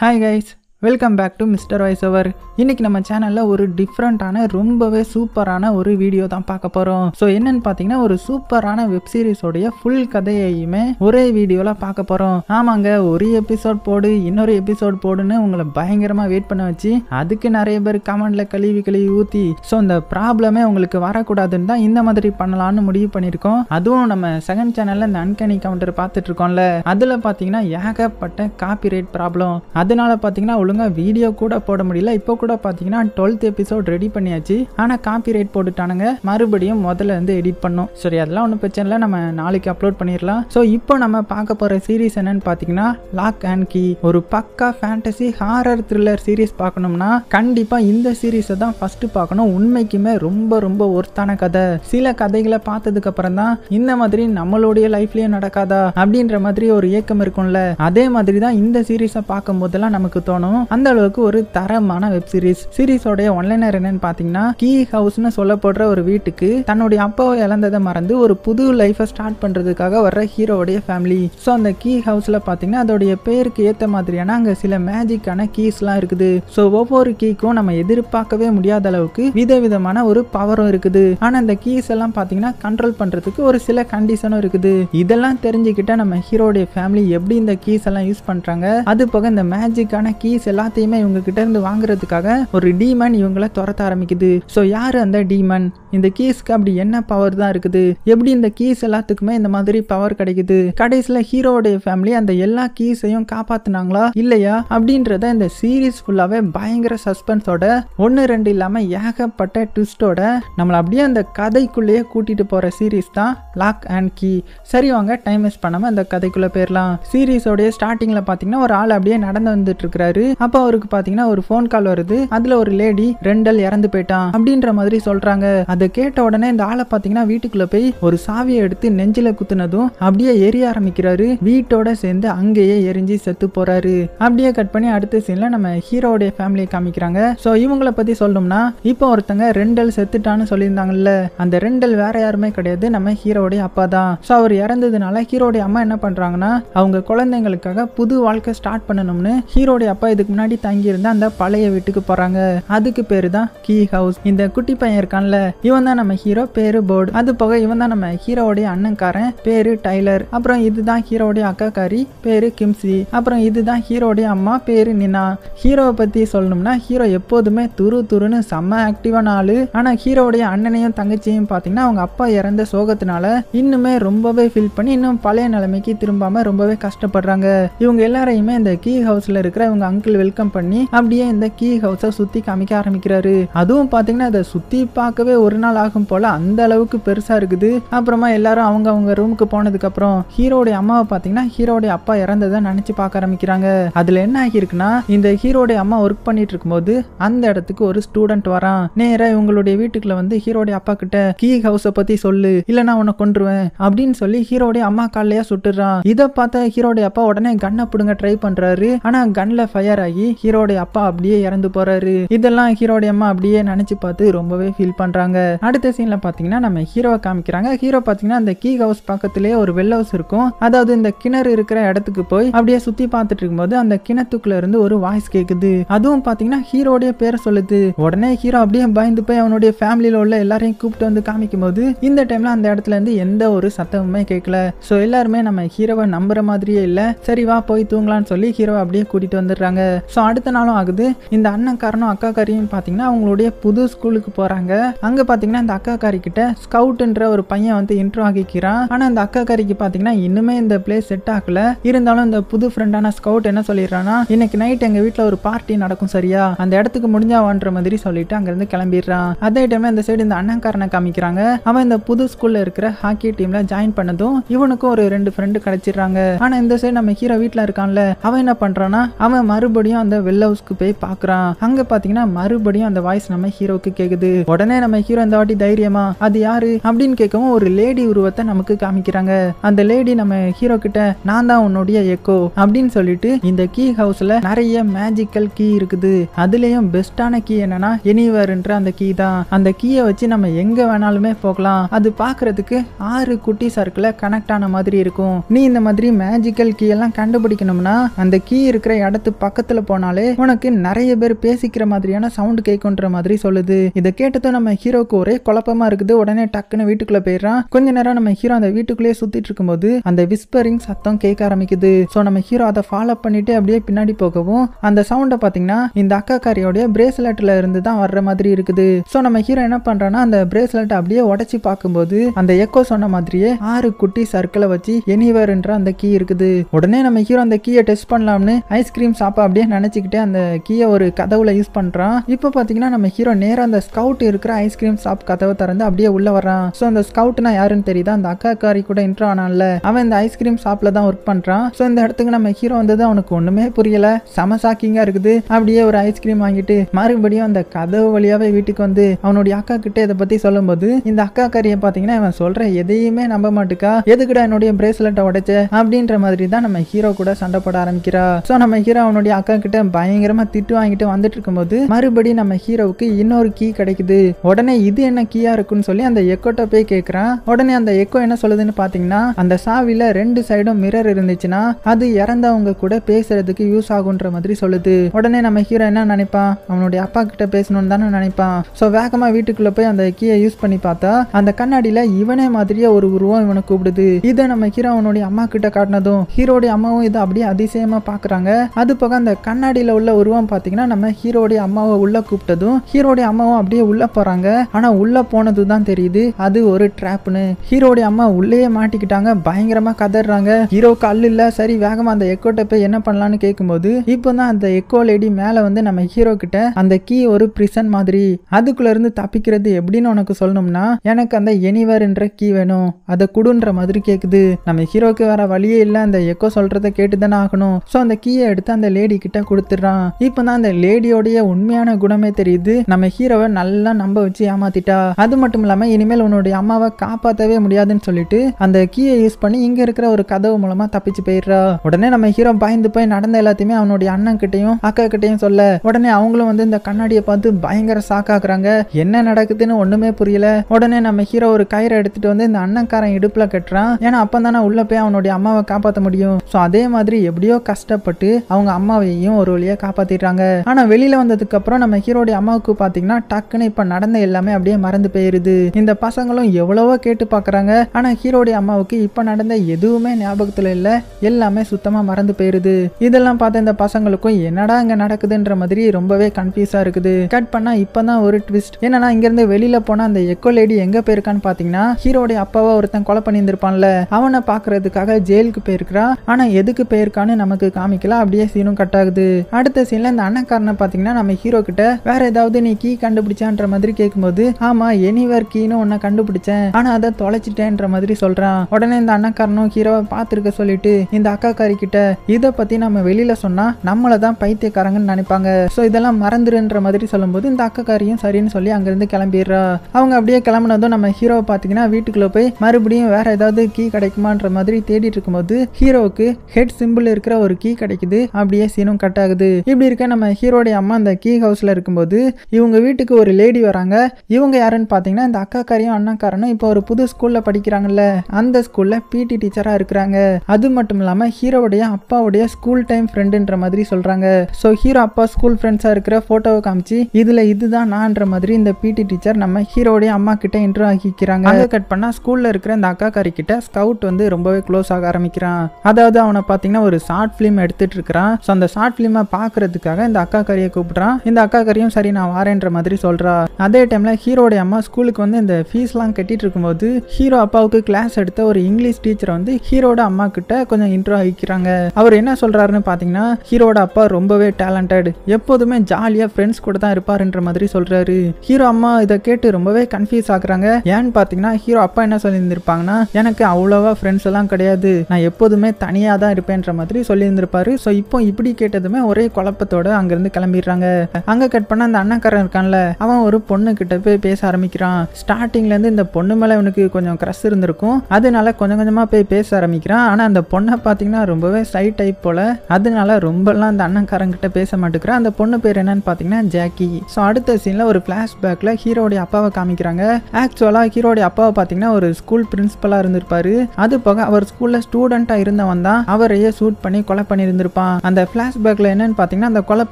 Hi guys welcome back to mister voice over இன்றைக்கி நம்ம சேனலில் ஒரு டிஃப்ரெண்ட்டான ரொம்பவே சூப்பரான ஒரு வீடியோ தான் பார்க்க போகிறோம் ஸோ என்னன்னு பார்த்தீங்கன்னா ஒரு சூப்பரான வெப் சீரிஸோடைய ஃபுல் கதையையுமே ஒரே வீடியோவில் பார்க்க போகிறோம் ஆமாங்க ஒரு எபிசோட் போடு இன்னொரு எபிசோட் போடுன்னு உங்களை பயங்கரமாக வெயிட் பண்ண வச்சு அதுக்கு நிறைய பேர் கமெண்டில் கழுவி கழுவி ஊற்றி ஸோ இந்த ப்ராப்ளமே உங்களுக்கு வரக்கூடாதுன்னு தான் இந்த மாதிரி பண்ணலான்னு முடிவு பண்ணியிருக்கோம் அதுவும் நம்ம செகண்ட் சேனலில் இந்த அன்கனி கவுண்டர் பார்த்துட்ருக்கோம்ல அதில் பார்த்தீங்கன்னா ஏகப்பட்ட காப்பி ரேட் ப்ராப்ளம் அதனால பார்த்தீங்கன்னா ஒழுங்காக வீடியோ கூட போட முடியல இப்போ கூட பார்த்தீங்கன்னா டுவெல்த் எபிசோட் ரெடி பண்ணியாச்சு ஆனால் காப்பி ரைட் போட்டுட்டானுங்க மறுபடியும் முதல்ல இருந்து எடிட் பண்ணும் சரி அதெல்லாம் ஒன்றும் பிரச்சனை இல்லை நம்ம நாளைக்கு அப்லோட் பண்ணிடலாம் ஸோ இப்போ நம்ம பார்க்க போகிற சீரீஸ் என்னன்னு பார்த்தீங்கன்னா லாக் அண்ட் கீ ஒரு பக்கா ஃபேண்டசி ஹாரர் த்ரில்லர் சீரீஸ் பார்க்கணும்னா கண்டிப்பாக இந்த சீரீஸை தான் ஃபஸ்ட்டு பார்க்கணும் உண்மைக்குமே ரொம்ப ரொம்ப ஒர்த்தான கதை சில கதைகளை பார்த்ததுக்கு அப்புறம் தான் இந்த மாதிரி நம்மளுடைய லைஃப்லேயே நடக்காதா அப்படின்ற மாதிரி ஒரு ஏக்கம் இருக்கும்ல அதே மாதிரி தான் இந்த சீரீஸை பார்க்கும் போதெல்லாம் நமக்கு தோணும் இருக்கும் அந்த அளவுக்கு ஒரு தரமான வெப் சீரிஸ் சீரிஸோடைய ஒன்லைனர் என்னன்னு பாத்தீங்கன்னா கீ ஹவுஸ்னு சொல்லப்படுற ஒரு வீட்டுக்கு தன்னுடைய அப்பாவை இழந்ததை மறந்து ஒரு புது லைஃபை ஸ்டார்ட் பண்றதுக்காக வர்ற ஹீரோவுடைய ஃபேமிலி ஸோ அந்த கீ ஹவுஸ்ல பாத்தீங்கன்னா அதோடைய பேருக்கு ஏத்த மாதிரியான அங்க சில மேஜிக்கான கீஸ்லாம் இருக்குது ஸோ ஒவ்வொரு கீக்கும் நம்ம எதிர்பார்க்கவே முடியாத அளவுக்கு விதவிதமான ஒரு பவரும் இருக்குது ஆனா அந்த கீஸ் எல்லாம் பாத்தீங்கன்னா கண்ட்ரோல் பண்றதுக்கு ஒரு சில கண்டிஷனும் இருக்குது இதெல்லாம் தெரிஞ்சுக்கிட்ட நம்ம ஹீரோடைய ஃபேமிலி எப்படி இந்த கீஸ் எல்லாம் யூஸ் பண்றாங்க அது போக இந்த மேஜிக்கான கீஸ் எல்லாத்தையுமே இவங்க கிட்ட இருந்து வாங்குறதுக்காக ஒரு டீமன் இவங்களை துரத்த ஆரம்பிக்குது ஸோ யார் அந்த டீமன் இந்த கீஸ்க்கு அப்படி என்ன பவர் தான் இருக்குது எப்படி இந்த கீஸ் எல்லாத்துக்குமே இந்த மாதிரி பவர் கிடைக்குது கடைசியில் ஹீரோடைய ஃபேமிலி அந்த எல்லா கீஸையும் காப்பாத்தினாங்களா இல்லையா அப்படின்றத இந்த சீரீஸ் ஃபுல்லாகவே பயங்கர சஸ்பென்ஸோட ஒன்று ரெண்டு இல்லாமல் ஏகப்பட்ட ட்விஸ்டோட நம்மளை அப்படியே அந்த கதைக்குள்ளேயே கூட்டிகிட்டு போகிற சீரீஸ் தான் லாக் அண்ட் கீ சரி வாங்க டைம் வேஸ்ட் பண்ணாமல் அந்த கதைக்குள்ளே போயிடலாம் சீரீஸோடைய ஸ்டார்டிங்கில் பார்த்தீங்கன்னா ஒரு ஆள் அப்படியே நடந்து வந்துட்டு இருக்கிறாரு அப்ப அவருக்கு பாத்தீங்கன்னா ஒரு ஃபோன் கால் வருது அதுல ஒரு லேடி ரெண்டல் இறந்து போயிட்டான் அப்படின்ற மாதிரி சொல்றாங்க அதை கேட்ட உடனே இந்த ஆளை பாத்தீங்கன்னா வீட்டுக்குள்ள போய் ஒரு சாவியை எடுத்து நெஞ்சில குத்துனதும் அப்படியே எரிய ஆரம்பிக்கிறாரு வீட்டோட சேர்ந்து அங்கேயே எரிஞ்சு செத்து போறாரு அப்படியே கட் பண்ணி அடுத்த சீன்ல நம்ம ஹீரோடைய ஃபேமிலியை காமிக்கிறாங்க ஸோ இவங்களை பத்தி சொல்லணும்னா இப்போ ஒருத்தங்க ரெண்டல் செத்துட்டான்னு சொல்லியிருந்தாங்கல்ல அந்த ரெண்டல் வேற யாருமே கிடையாது நம்ம ஹீரோடைய அப்பா தான் ஸோ அவர் இறந்ததுனால ஹீரோடைய அம்மா என்ன பண்றாங்கன்னா அவங்க குழந்தைங்களுக்காக புது வாழ்க்கை ஸ்டார்ட் பண்ணணும்னு ஹீரோடைய அப்பா இதுக்கு வருஷத்துக்கு முன்னாடி இருந்த அந்த பழைய வீட்டுக்கு போறாங்க அதுக்கு பேரு தான் கீ ஹவுஸ் இந்த குட்டி பையன் இருக்கான்ல இவன் தான் நம்ம ஹீரோ பேரு போர்டு அது போக இவன் தான் நம்ம ஹீரோடைய அண்ணன்காரன் பேரு டைலர் அப்புறம் இதுதான் ஹீரோடைய அக்காக்காரி பேரு கிம்சி அப்புறம் இதுதான் ஹீரோடைய அம்மா பேரு நினா ஹீரோவை பத்தி சொல்லணும்னா ஹீரோ எப்போதுமே துரு துருன்னு செம்ம ஆக்டிவான ஆளு ஆனா ஹீரோடைய அண்ணனையும் தங்கச்சியும் பாத்தீங்கன்னா அவங்க அப்பா இறந்த சோகத்தினால இன்னுமே ரொம்பவே ஃபீல் பண்ணி இன்னும் பழைய நிலைமைக்கு திரும்பாம ரொம்பவே கஷ்டப்படுறாங்க இவங்க எல்லாரையுமே இந்த கீ ஹவுஸ்ல இருக்கிற இவங்க அங்கிள் வெல்கம் பண்ணி அப்படியே இந்த கீ ஹவுஸை சுத்தி காமிக்க ஆரம்பிக்கிறாரு அதுவும் பாத்தீங்கன்னா அதை சுத்தி பார்க்கவே ஒரு நாள் ஆகும் போல அந்த அளவுக்கு பெருசா இருக்குது அப்புறமா எல்லாரும் அவங்க அவங்க ரூமுக்கு போனதுக்கப்புறம் ஹீரோடைய அம்மாவை பாத்தீங்கன்னா ஹீரோடைய அப்பா இறந்ததை நினைச்சு பார்க்க ஆரம்பிக்கிறாங்க அதுல என்ன ஆகியிருக்குன்னா இந்த ஹீரோடைய அம்மா ஒர்க் பண்ணிட்டு இருக்கும்போது அந்த இடத்துக்கு ஒரு ஸ்டூடெண்ட் வரான் நேராக இவங்களுடைய வீட்டுக்குள்ள வந்து ஹீரோடைய அப்பா கிட்ட கீ ஹவுஸை பத்தி சொல்லு இல்லை நான் உன்னை கொண்டுருவேன் அப்படின்னு சொல்லி ஹீரோடைய அம்மா காலையா சுட்டுறான் இதை பார்த்த ஹீரோடைய அப்பா உடனே கண்ணை பிடுங்க ட்ரை பண்றாரு ஆனா கன்னில் ஃபயர் ரிட்டையர் ஆகி ஹீரோடைய அப்பா அப்படியே இறந்து போறாரு இதெல்லாம் ஹீரோடைய அம்மா அப்படியே நினைச்சு பார்த்து ரொம்பவே ஃபீல் பண்றாங்க அடுத்த சீன்ல பாத்தீங்கன்னா நம்ம ஹீரோவை காமிக்கிறாங்க ஹீரோ பாத்தீங்கன்னா அந்த கீ ஹவுஸ் பக்கத்திலே ஒரு வெல் ஹவுஸ் இருக்கும் அதாவது இந்த கிணறு இருக்கிற இடத்துக்கு போய் அப்படியே சுத்தி பார்த்துட்டு இருக்கும்போது அந்த கிணத்துக்குள்ள இருந்து ஒரு வாய்ஸ் கேக்குது அதுவும் பாத்தீங்கன்னா ஹீரோடைய பேரை சொல்லுது உடனே ஹீரோ அப்படியே பயந்து போய் அவனுடைய ஃபேமிலியில உள்ள எல்லாரையும் கூப்பிட்டு வந்து காமிக்கும் போது இந்த டைம்ல அந்த இடத்துல இருந்து எந்த ஒரு சத்தமுமே கேட்கல சோ எல்லாருமே நம்ம ஹீரோவை நம்புற மாதிரியே இல்ல சரி வா போய் தூங்கலாம்னு சொல்லி ஹீரோவை அப்படியே கூட்டிட்டு வந்துடுறாங்க ஸோ அடுத்த நாளும் ஆகுது இந்த அண்ணக்காரனும் அக்காக்காரியும் பார்த்தீங்கன்னா அவங்களுடைய புது ஸ்கூலுக்கு போகிறாங்க அங்கே பார்த்தீங்கன்னா அந்த அக்காக்காரி கிட்ட ஸ்கவுட்ன்ற ஒரு பையன் வந்து இன்ட்ரோ ஆகிக்கிறான் ஆனால் அந்த அக்காக்காரிக்கு பார்த்தீங்கன்னா இன்னுமே இந்த பிளேஸ் செட் ஆகல இருந்தாலும் இந்த புது ஃப்ரெண்டான ஸ்கவுட் என்ன சொல்லிடுறான்னா இன்னைக்கு நைட் எங்கள் வீட்டில் ஒரு பார்ட்டி நடக்கும் சரியா அந்த இடத்துக்கு முடிஞ்சா மாதிரி சொல்லிட்டு அங்கேருந்து கிளம்பிடுறான் அதே டைம் அந்த சைடு இந்த அண்ணன்காரனை காமிக்கிறாங்க அவன் இந்த புது ஸ்கூலில் இருக்கிற ஹாக்கி டீம்ல ஜாயின் பண்ணதும் இவனுக்கும் ஒரு ரெண்டு ஃப்ரெண்டு கிடைச்சிடுறாங்க ஆனால் இந்த சைடு நம்ம ஹீரோ வீட்டில் இருக்கான்ல அவன் என்ன பண்ணுறான்னா அவன் மறுபடியும் மறுபடியும் அந்த வெல் ஹவுஸ்க்கு போய் பாக்குறான் அங்க பாத்தீங்கன்னா மறுபடியும் அந்த வாய்ஸ் நம்ம ஹீரோக்கு கேக்குது உடனே நம்ம ஹீரோ இந்த வாட்டி தைரியமா அது யாரு அப்படின்னு கேட்கவும் ஒரு லேடி உருவத்தை நமக்கு காமிக்கிறாங்க அந்த லேடி நம்ம ஹீரோ கிட்ட நான் தான் உன்னுடைய எக்கோ அப்படின்னு சொல்லிட்டு இந்த கீ ஹவுஸ்ல நிறைய மேஜிக்கல் கீ இருக்குது அதுலயும் பெஸ்டான கீ என்னன்னா எனிவர்ன்ற அந்த கீ தான் அந்த கீயை வச்சு நம்ம எங்க வேணாலுமே போகலாம் அது பாக்குறதுக்கு ஆறு குட்டி சர்க்கிள கனெக்ட் ஆன மாதிரி இருக்கும் நீ இந்த மாதிரி மேஜிக்கல் கீ எல்லாம் கண்டுபிடிக்கணும்னா அந்த கீ இருக்கிற இடத்து பக்கத்து இடத்துல போனாலே உனக்கு நிறைய பேர் பேசிக்கிற மாதிரியான சவுண்ட் கேட்குன்ற மாதிரி சொல்லுது இதை கேட்டதும் நம்ம ஹீரோக்கு ஒரே குழப்பமா இருக்குது உடனே டக்குன்னு வீட்டுக்குள்ள போயிடுறான் கொஞ்ச நேரம் நம்ம ஹீரோ அந்த வீட்டுக்குள்ளேயே சுத்திட்டு இருக்கும்போது அந்த விஸ்பரிங் சத்தம் கேட்க ஆரம்பிக்குது ஸோ நம்ம ஹீரோ அதை ஃபாலோ பண்ணிட்டு அப்படியே பின்னாடி போகவும் அந்த சவுண்டை பார்த்தீங்கன்னா இந்த காரியோடைய பிரேஸ்லெட்ல இருந்து தான் வர்ற மாதிரி இருக்குது ஸோ நம்ம ஹீரோ என்ன பண்றான்னா அந்த பிரேஸ்லெட் அப்படியே உடச்சி பார்க்கும்போது அந்த எக்கோ சொன்ன மாதிரியே ஆறு குட்டி சர்க்கிளை வச்சு எனிவர்ன்ற அந்த கீ இருக்குது உடனே நம்ம ஹீரோ அந்த கீயை டெஸ்ட் பண்ணலாம்னு ஐஸ்கிரீம் சாப்பா அப்படியே நினச்சிக்கிட்டே அந்த கீயை ஒரு கதவுல யூஸ் பண்ணுறான் இப்போ பார்த்தீங்கன்னா நம்ம ஹீரோ நேராக அந்த ஸ்கவுட் இருக்கிற ஐஸ்கிரீம் ஷாப் கதவை திறந்து அப்படியே உள்ளே வரான் ஸோ அந்த ஸ்கவுட்னா யாருன்னு தெரியுதா அந்த அக்கா காரி கூட இன்ட்ரோ ஆனான்ல அவன் இந்த ஐஸ்கிரீம் ஷாப்ல தான் ஒர்க் பண்ணுறான் ஸோ இந்த இடத்துக்கு நம்ம ஹீரோ வந்தது அவனுக்கு ஒன்றுமே புரியல செம சாக்கிங்காக இருக்குது அப்படியே ஒரு ஐஸ்கிரீம் வாங்கிட்டு மறுபடியும் அந்த கதவு வழியாகவே வீட்டுக்கு வந்து அவனுடைய அக்கா கிட்டே இதை பற்றி சொல்லும்போது இந்த அக்கா காரியை பார்த்தீங்கன்னா இவன் சொல்கிற எதையுமே நம்ப மாட்டுக்கா எதுக்குடா என்னுடைய பிரேஸ்லெட்டை உடைச்ச அப்படின்ற மாதிரி தான் நம்ம ஹீரோ கூட சண்டை போட ஆரம்பிக்கிறா ஸோ நம்ம ஹீரோ அவனுடைய அக்கா அக்கா கிட்ட பயங்கரமா திட்டு வாங்கிட்டு வந்துட்டு இருக்கும்போது மறுபடியும் நம்ம ஹீரோவுக்கு இன்னொரு கீ கிடைக்குது உடனே இது என்ன கீயா இருக்குன்னு சொல்லி அந்த எக்கோட்ட போய் கேக்குறான் உடனே அந்த எக்கோ என்ன சொல்லுதுன்னு பாத்தீங்கன்னா அந்த சாவில ரெண்டு சைடும் மிரர் இருந்துச்சுன்னா அது இறந்தவங்க கூட பேசுறதுக்கு யூஸ் ஆகுன்ற மாதிரி சொல்லுது உடனே நம்ம ஹீரோ என்ன நினைப்பான் அவனுடைய அப்பா கிட்ட பேசணும்னு தானே நினைப்பான் சோ வேகமா வீட்டுக்குள்ள போய் அந்த கீயை யூஸ் பண்ணி பார்த்தா அந்த கண்ணாடியில இவனே மாதிரியே ஒரு உருவம் இவனை கூப்பிடுது இதை நம்ம ஹீரோ அவனுடைய அம்மா கிட்ட காட்டினதும் ஹீரோடைய அம்மாவும் இதை அப்படியே அதிசயமா பாக்குறாங்க அது போக அந்த கண்ணாடியில் உள்ள உருவம் பார்த்தீங்கன்னா நம்ம ஹீரோடைய அம்மாவை உள்ளே கூப்பிட்டதும் ஹீரோடைய அம்மாவும் அப்படியே உள்ள போறாங்க ஆனா உள்ளே போனது தான் தெரியுது அது ஒரு ட்ராப்னு ஹீரோடைய அம்மா உள்ளேயே மாட்டிக்கிட்டாங்க பயங்கரமா கதறாங்க ஹீரோ கல் இல்ல சரி வேகமாக அந்த எக்கோட்ட போய் என்ன பண்ணலான்னு கேட்கும்போது இப்போ தான் அந்த எக்கோ லேடி மேலே வந்து நம்ம ஹீரோ கிட்ட அந்த கீ ஒரு பிரிசன் மாதிரி அதுக்குள்ள இருந்து தப்பிக்கிறது எப்படின்னு உனக்கு சொல்லணும்னா எனக்கு அந்த எனிவர்ன்ற கீ வேணும் அதை குடுன்ற மாதிரி கேட்குது நம்ம ஹீரோக்கு வேற வழியே இல்லை அந்த எக்கோ சொல்றதை கேட்டு தானே ஆகணும் ஸோ அந்த கீயை எடுத்து அந்த லேடி கிட்ட கொடுத்துட்றான் இப்போ தான் அந்த லேடியோடைய உண்மையான குணமே தெரியுது நம்ம ஹீரோவை நல்லா நம்ப வச்சு ஏமாத்திட்டா அது மட்டும் இல்லாமல் இனிமேல் உன்னுடைய அம்மாவை காப்பாற்றவே முடியாதுன்னு சொல்லிட்டு அந்த கீயை யூஸ் பண்ணி இங்கே இருக்கிற ஒரு கதவு மூலமாக தப்பிச்சு போயிடுறா உடனே நம்ம ஹீரோ பயந்து போய் நடந்த எல்லாத்தையுமே அவனுடைய அண்ணன் கிட்டையும் அக்கா கிட்டையும் சொல்ல உடனே அவங்களும் வந்து இந்த கண்ணாடியை பார்த்து பயங்கர சாக்காக்குறாங்க என்ன நடக்குதுன்னு ஒண்ணுமே புரியல உடனே நம்ம ஹீரோ ஒரு கயிறை எடுத்துட்டு வந்து இந்த அண்ணன்காரன் இடுப்புல கட்டுறான் ஏன்னா அப்போ தானே உள்ள போய் அவனுடைய அம்மாவை காப்பாற்ற முடியும் ஸோ அதே மாதிரி எப்படியோ கஷ்டப்பட்டு அவங்க அம்மாவை பாட்டியும் ஒரு வழியாக காப்பாற்றிடுறாங்க ஆனால் வெளியில் அப்புறம் நம்ம ஹீரோடைய அம்மாவுக்கு பார்த்தீங்கன்னா டக்குன்னு இப்போ நடந்த எல்லாமே அப்படியே மறந்து போயிருது இந்த பசங்களும் எவ்வளவோ கேட்டு பார்க்குறாங்க ஆனால் ஹீரோடைய அம்மாவுக்கு இப்போ நடந்த எதுவுமே ஞாபகத்தில் இல்லை எல்லாமே சுத்தமாக மறந்து போயிருது இதெல்லாம் பார்த்த இந்த பசங்களுக்கும் என்னடா இங்கே நடக்குதுன்ற மாதிரி ரொம்பவே கன்ஃபியூஸாக இருக்குது கட் பண்ணால் இப்போ தான் ஒரு ட்விஸ்ட் என்னன்னா இங்கேருந்து வெளியில் போனால் அந்த எக்கோ லேடி எங்கே போயிருக்கான்னு பார்த்தீங்கன்னா ஹீரோடைய அப்பாவை ஒருத்தன் கொலை பண்ணியிருந்திருப்பான்ல அவனை பார்க்குறதுக்காக ஜெயிலுக்கு போயிருக்கிறான் ஆனால் எதுக்கு போயிருக்கான்னு நமக்கு காமிக்கலாம் அப்படியே சீனும் கட்ட ஆகுது அடுத்த சீன்ல இந்த அண்ணக்காரனை பாத்தீங்கன்னா நம்ம ஹீரோ கிட்ட வேற ஏதாவது நீ கீ கண்டுபிடிச்சான்ற மாதிரி கேட்கும்போது ஆமா எனிவர் கீனு உன்ன கண்டுபிடிச்சேன் ஆனா அதை தொலைச்சிட்டேன்ற மாதிரி சொல்றான் உடனே இந்த அண்ணக்காரனும் ஹீரோவை பாத்துருக்க சொல்லிட்டு இந்த அக்காக்காரி கிட்ட இதை பத்தி நம்ம வெளியில சொன்னா நம்மளை தான் பைத்தியக்காரங்கன்னு நினைப்பாங்க ஸோ இதெல்லாம் மறந்துருன்ற மாதிரி சொல்லும்போது இந்த காரியும் சரின்னு சொல்லி அங்கிருந்து கிளம்பிடுறா அவங்க அப்படியே கிளம்புனதும் நம்ம ஹீரோவை பாத்தீங்கன்னா வீட்டுக்குள்ள போய் மறுபடியும் வேற ஏதாவது கீ கிடைக்குமான்ற மாதிரி தேடிட்டு இருக்கும்போது ஹீரோவுக்கு ஹெட் சிம்பிள் இருக்கிற ஒரு கீ கிடைக்குது அப்படியே சீன் சீனும் கட் ஆகுது இப்படி இருக்க நம்ம ஹீரோடைய அம்மா அந்த கீ ஹவுஸ்ல இருக்கும்போது இவங்க வீட்டுக்கு ஒரு லேடி வராங்க இவங்க யாருன்னு பாத்தீங்கன்னா இந்த அக்காக்காரையும் அண்ணாக்காரனும் இப்போ ஒரு புது ஸ்கூல்ல படிக்கிறாங்கல்ல அந்த ஸ்கூல்ல பிடி டீச்சரா இருக்கிறாங்க அது மட்டும் இல்லாம ஹீரோவுடைய அப்பாவுடைய ஸ்கூல் டைம் ஃப்ரெண்டுன்ற மாதிரி சொல்றாங்க ஸோ ஹீரோ அப்பா ஸ்கூல் ஃப்ரெண்ட்ஸா இருக்கிற ஃபோட்டோவை காமிச்சு இதுல இதுதான் நான்ன்ற மாதிரி இந்த பிடி டீச்சர் நம்ம ஹீரோடைய அம்மா கிட்ட இன்டர்வியூ ஆகிக்கிறாங்க அதை கட் பண்ணா ஸ்கூல்ல இருக்கிற அந்த அக்காக்காரி கிட்ட ஸ்கவுட் வந்து ரொம்பவே க்ளோஸ் ஆக ஆரம்பிக்கிறான் அதாவது அவனை பாத்தீங்கன்னா ஒரு ஷார்ட் ஃபிலிம் எடுத்துட்டு இருக்கிறான் ஸோ அந்த ஷார்ட் ஃபிலிமை பார்க்கறதுக்காக இந்த அக்கா கரியை கூப்பிட்றான் இந்த அக்கா கரியும் சரி நான் வாரேன்ற மாதிரி சொல்கிறா அதே டைமில் ஹீரோடைய அம்மா ஸ்கூலுக்கு வந்து இந்த ஃபீஸ்லாம் கட்டிட்டு இருக்கும்போது ஹீரோ அப்பாவுக்கு கிளாஸ் எடுத்த ஒரு இங்கிலீஷ் டீச்சரை வந்து ஹீரோட அம்மா கிட்ட கொஞ்சம் இன்ட்ரோ ஆகிக்கிறாங்க அவர் என்ன சொல்கிறாருன்னு பார்த்தீங்கன்னா ஹீரோட அப்பா ரொம்பவே டேலண்டட் எப்போதுமே ஜாலியாக ஃப்ரெண்ட்ஸ் கூட தான் இருப்பாருன்ற மாதிரி சொல்கிறாரு ஹீரோ அம்மா இதை கேட்டு ரொம்பவே கன்ஃபியூஸ் ஆகுறாங்க ஏன்னு பார்த்தீங்கன்னா ஹீரோ அப்பா என்ன சொல்லியிருந்திருப்பாங்கன்னா எனக்கு அவ்வளோவா ஃப்ரெண்ட்ஸ் எல்லாம் கிடையாது நான் எப்போதுமே தனியாக தான் இருப்பேன்ற மாதிரி சொல்லியிருந்திருப்பாரு ஸோ இப்போ இப்படி கே கேட்டதுமே ஒரே குழப்பத்தோட அங்கிருந்து கிளம்பிடுறாங்க அங்க கட் பண்ண அந்த அண்ணக்காரன் இருக்கான்ல அவன் ஒரு பொண்ணு கிட்ட போய் பேச ஆரம்பிக்கிறான் ஸ்டார்டிங்ல இருந்து இந்த பொண்ணு மேல இவனுக்கு கொஞ்சம் கிரஸ் இருந்திருக்கும் அதனால கொஞ்சம் கொஞ்சமா போய் பேச ஆரம்பிக்கிறான் ஆனால் அந்த பொண்ணை பார்த்தீங்கன்னா ரொம்பவே சை டைப் போல அதனால எல்லாம் அந்த கிட்ட பேச மாட்டேங்கிறான் அந்த பொண்ணு பேர் என்னன்னு பார்த்தீங்கன்னா ஜாக்கி ஸோ அடுத்த சீனில் ஒரு ஃப்ளாஷ்பேக்கில் ஹீரோடைய அப்பாவை காமிக்கிறாங்க ஆக்சுவலா ஹீரோடைய அப்பாவை பார்த்தீங்கன்னா ஒரு ஸ்கூல் பிரின்சிபலா இருந்திருப்பாரு அது போக அவர் ஸ்கூலில் ஸ்டூடெண்ட்டாக இருந்தவன் தான் அவரையே சூட் பண்ணி கொலை இருந்திருப்பான் அந்த பிளாஷ் பேக்ல என்னன்னு பாத்தீங்கன்னா அந்த கொலை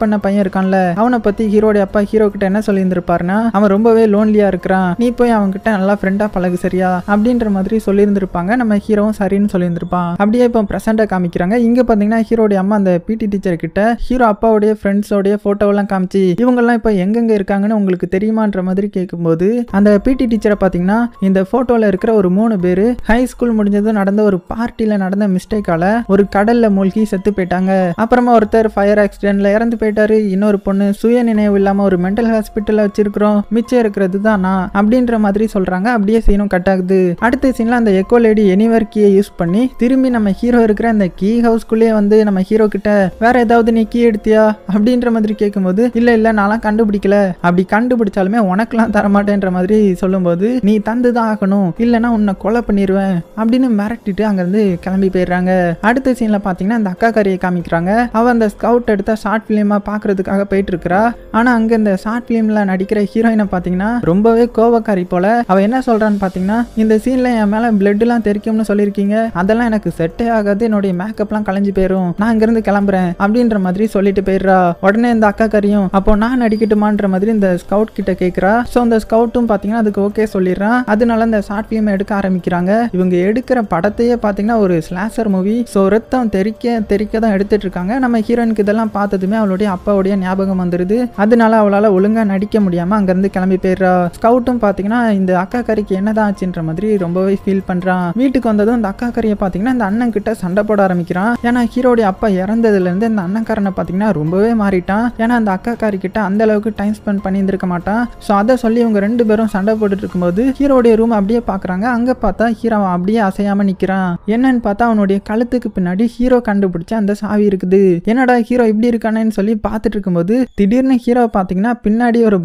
பண்ண பையன் இருக்கான்ல அவனை பத்தி ஹீரோட அப்பா ஹீரோ கிட்ட என்ன சொல்லியிருந்திருப்பாருன்னா அவன் ரொம்பவே லோன்லியா இருக்கிறான் நீ போய் கிட்ட நல்லா ஃப்ரெண்டா பழகு சரியா அப்படின்ற மாதிரி சொல்லியிருந்திருப்பாங்க நம்ம ஹீரோவும் சரின்னு சொல்லியிருந்திருப்பான் அப்படியே இப்போ பிரசண்டா காமிக்கிறாங்க இங்க பாத்தீங்கன்னா ஹீரோடைய அம்மா அந்த பிடி டீச்சர் கிட்ட ஹீரோ அப்பாவுடைய ஃப்ரெண்ட்ஸோடைய எல்லாம் காமிச்சு இவங்கெல்லாம் இப்போ எங்கெங்க இருக்காங்கன்னு உங்களுக்கு தெரியுமான்ற மாதிரி கேட்கும்போது அந்த பிடி டீச்சரை பாத்தீங்கன்னா இந்த போட்டோல இருக்கிற ஒரு மூணு பேர் ஹை ஸ்கூல் முடிஞ்சதும் நடந்த ஒரு பார்ட்டியில நடந்த மிஸ்டேக்கால ஒரு கடல்ல மூழ்கி செத்து போயிட்டாங்க அப்புறமா ஒருத்தர் ஒருத்தர் ஃபயர் ஆக்சிடென்ட்ல இறந்து போயிட்டாரு இன்னொரு பொண்ணு சுய நினைவு இல்லாம ஒரு மென்டல் ஹாஸ்பிட்டல்ல வச்சிருக்கிறோம் மிச்சம் இருக்கிறது தானா அப்படின்ற மாதிரி சொல்றாங்க அப்படியே சீனும் கட் ஆகுது அடுத்த சீன்ல அந்த எக்கோ லேடி எனிவர் கீயை யூஸ் பண்ணி திரும்பி நம்ம ஹீரோ இருக்கிற அந்த கீ ஹவுஸ்க்குள்ளேயே வந்து நம்ம ஹீரோ கிட்ட வேற ஏதாவது நீ கீ எடுத்தியா அப்படின்ற மாதிரி கேட்கும்போது இல்ல இல்ல நான்லாம் கண்டுபிடிக்கல அப்படி கண்டுபிடிச்சாலுமே உனக்கெல்லாம் தரமாட்டேன்ற மாதிரி சொல்லும்போது நீ தந்து தான் ஆகணும் இல்லைன்னா உன்னை கொலை பண்ணிடுவேன் அப்படின்னு மிரட்டிட்டு இருந்து கிளம்பி போயிடுறாங்க அடுத்த சீன்ல பார்த்தீங்கன்னா அந்த அக்கா கறியை காமிக்கிறாங்க அவ அந்த ஸ்கவுட் எடுத்தால் ஷார்ட் ஃபிலிமாக பார்க்குறதுக்காக போயிட்டுருக்கிறா ஆனால் அங்கே இந்த ஷார்ட் ஃபிலிமில் நடிக்கிற ஹீரோயினை பார்த்தீங்கன்னா ரொம்பவே கோபக்காரி போல் அவள் என்ன சொல்கிறான்னு பார்த்தீங்கன்னா இந்த சீனில் என் மேலே பிளட்லாம் தெரிக்கும்னு சொல்லியிருக்கீங்க அதெல்லாம் எனக்கு செட்டே ஆகாது என்னுடைய மேக்கப்லாம் கலைஞ்சு போயிடும் நான் இங்கேருந்து கிளம்புறேன் அப்படின்ற மாதிரி சொல்லிட்டு போயிடுறா உடனே இந்த அக்கா கறியும் அப்போ நான் நடிக்கட்டுமான்ற மாதிரி இந்த ஸ்கவுட் கிட்ட கேட்குறா ஸோ அந்த ஸ்கவுட்டும் பார்த்தீங்கன்னா அதுக்கு ஓகே சொல்லிடுறான் அதனால இந்த ஷார்ட் ஃபிலிம் எடுக்க ஆரம்பிக்கிறாங்க இவங்க எடுக்கிற படத்தையே பார்த்தீங்கன்னா ஒரு ஸ்லாசர் மூவி ஸோ ரத்தம் தெரிக்க தெரிக்க தான் எடுத்துட்டு இருக்காங்க நம்ம ஹீரோ ஹீரோனுக்கு இதெல்லாம் பார்த்ததுமே அவளுடைய அப்பாவுடைய ஞாபகம் வந்துருது அதனால அவளால் ஒழுங்காக நடிக்க முடியாமல் அங்கேருந்து கிளம்பி போயிடுறா ஸ்கவுட்டும் பார்த்தீங்கன்னா இந்த அக்கா கறிக்கு என்னதான் ஆச்சுன்ற மாதிரி ரொம்பவே ஃபீல் பண்ணுறான் வீட்டுக்கு வந்ததும் அந்த அக்கா கறியை பார்த்தீங்கன்னா இந்த அண்ணன் கிட்ட சண்டை போட ஆரம்பிக்கிறான் ஏன்னா ஹீரோடைய அப்பா இறந்ததுலேருந்து அந்த அண்ணன்காரனை பார்த்தீங்கன்னா ரொம்பவே மாறிட்டான் ஏன்னா அந்த அக்கா கறி கிட்ட அந்த அளவுக்கு டைம் ஸ்பெண்ட் பண்ணியிருந்திருக்க மாட்டான் ஸோ அதை சொல்லி இவங்க ரெண்டு பேரும் சண்டை போட்டுட்டு இருக்கும்போது ஹீரோடைய ரூம் அப்படியே பார்க்குறாங்க அங்கே பார்த்தா ஹீரோ அப்படியே அசையாமல் நிற்கிறான் என்னன்னு பார்த்தா அவனுடைய கழுத்துக்கு பின்னாடி ஹீரோ கண்டுபிடிச்சு அந்த சாவி இருக்குது என்னடா ஹீரோ இப்படி இருக்கானேன்னு சொல்லி பார்த்துட்டு இருக்கும்போது திடீர்னு ஹீரோ பார்த்தீங்கன்னா பின்னாடி ஒரு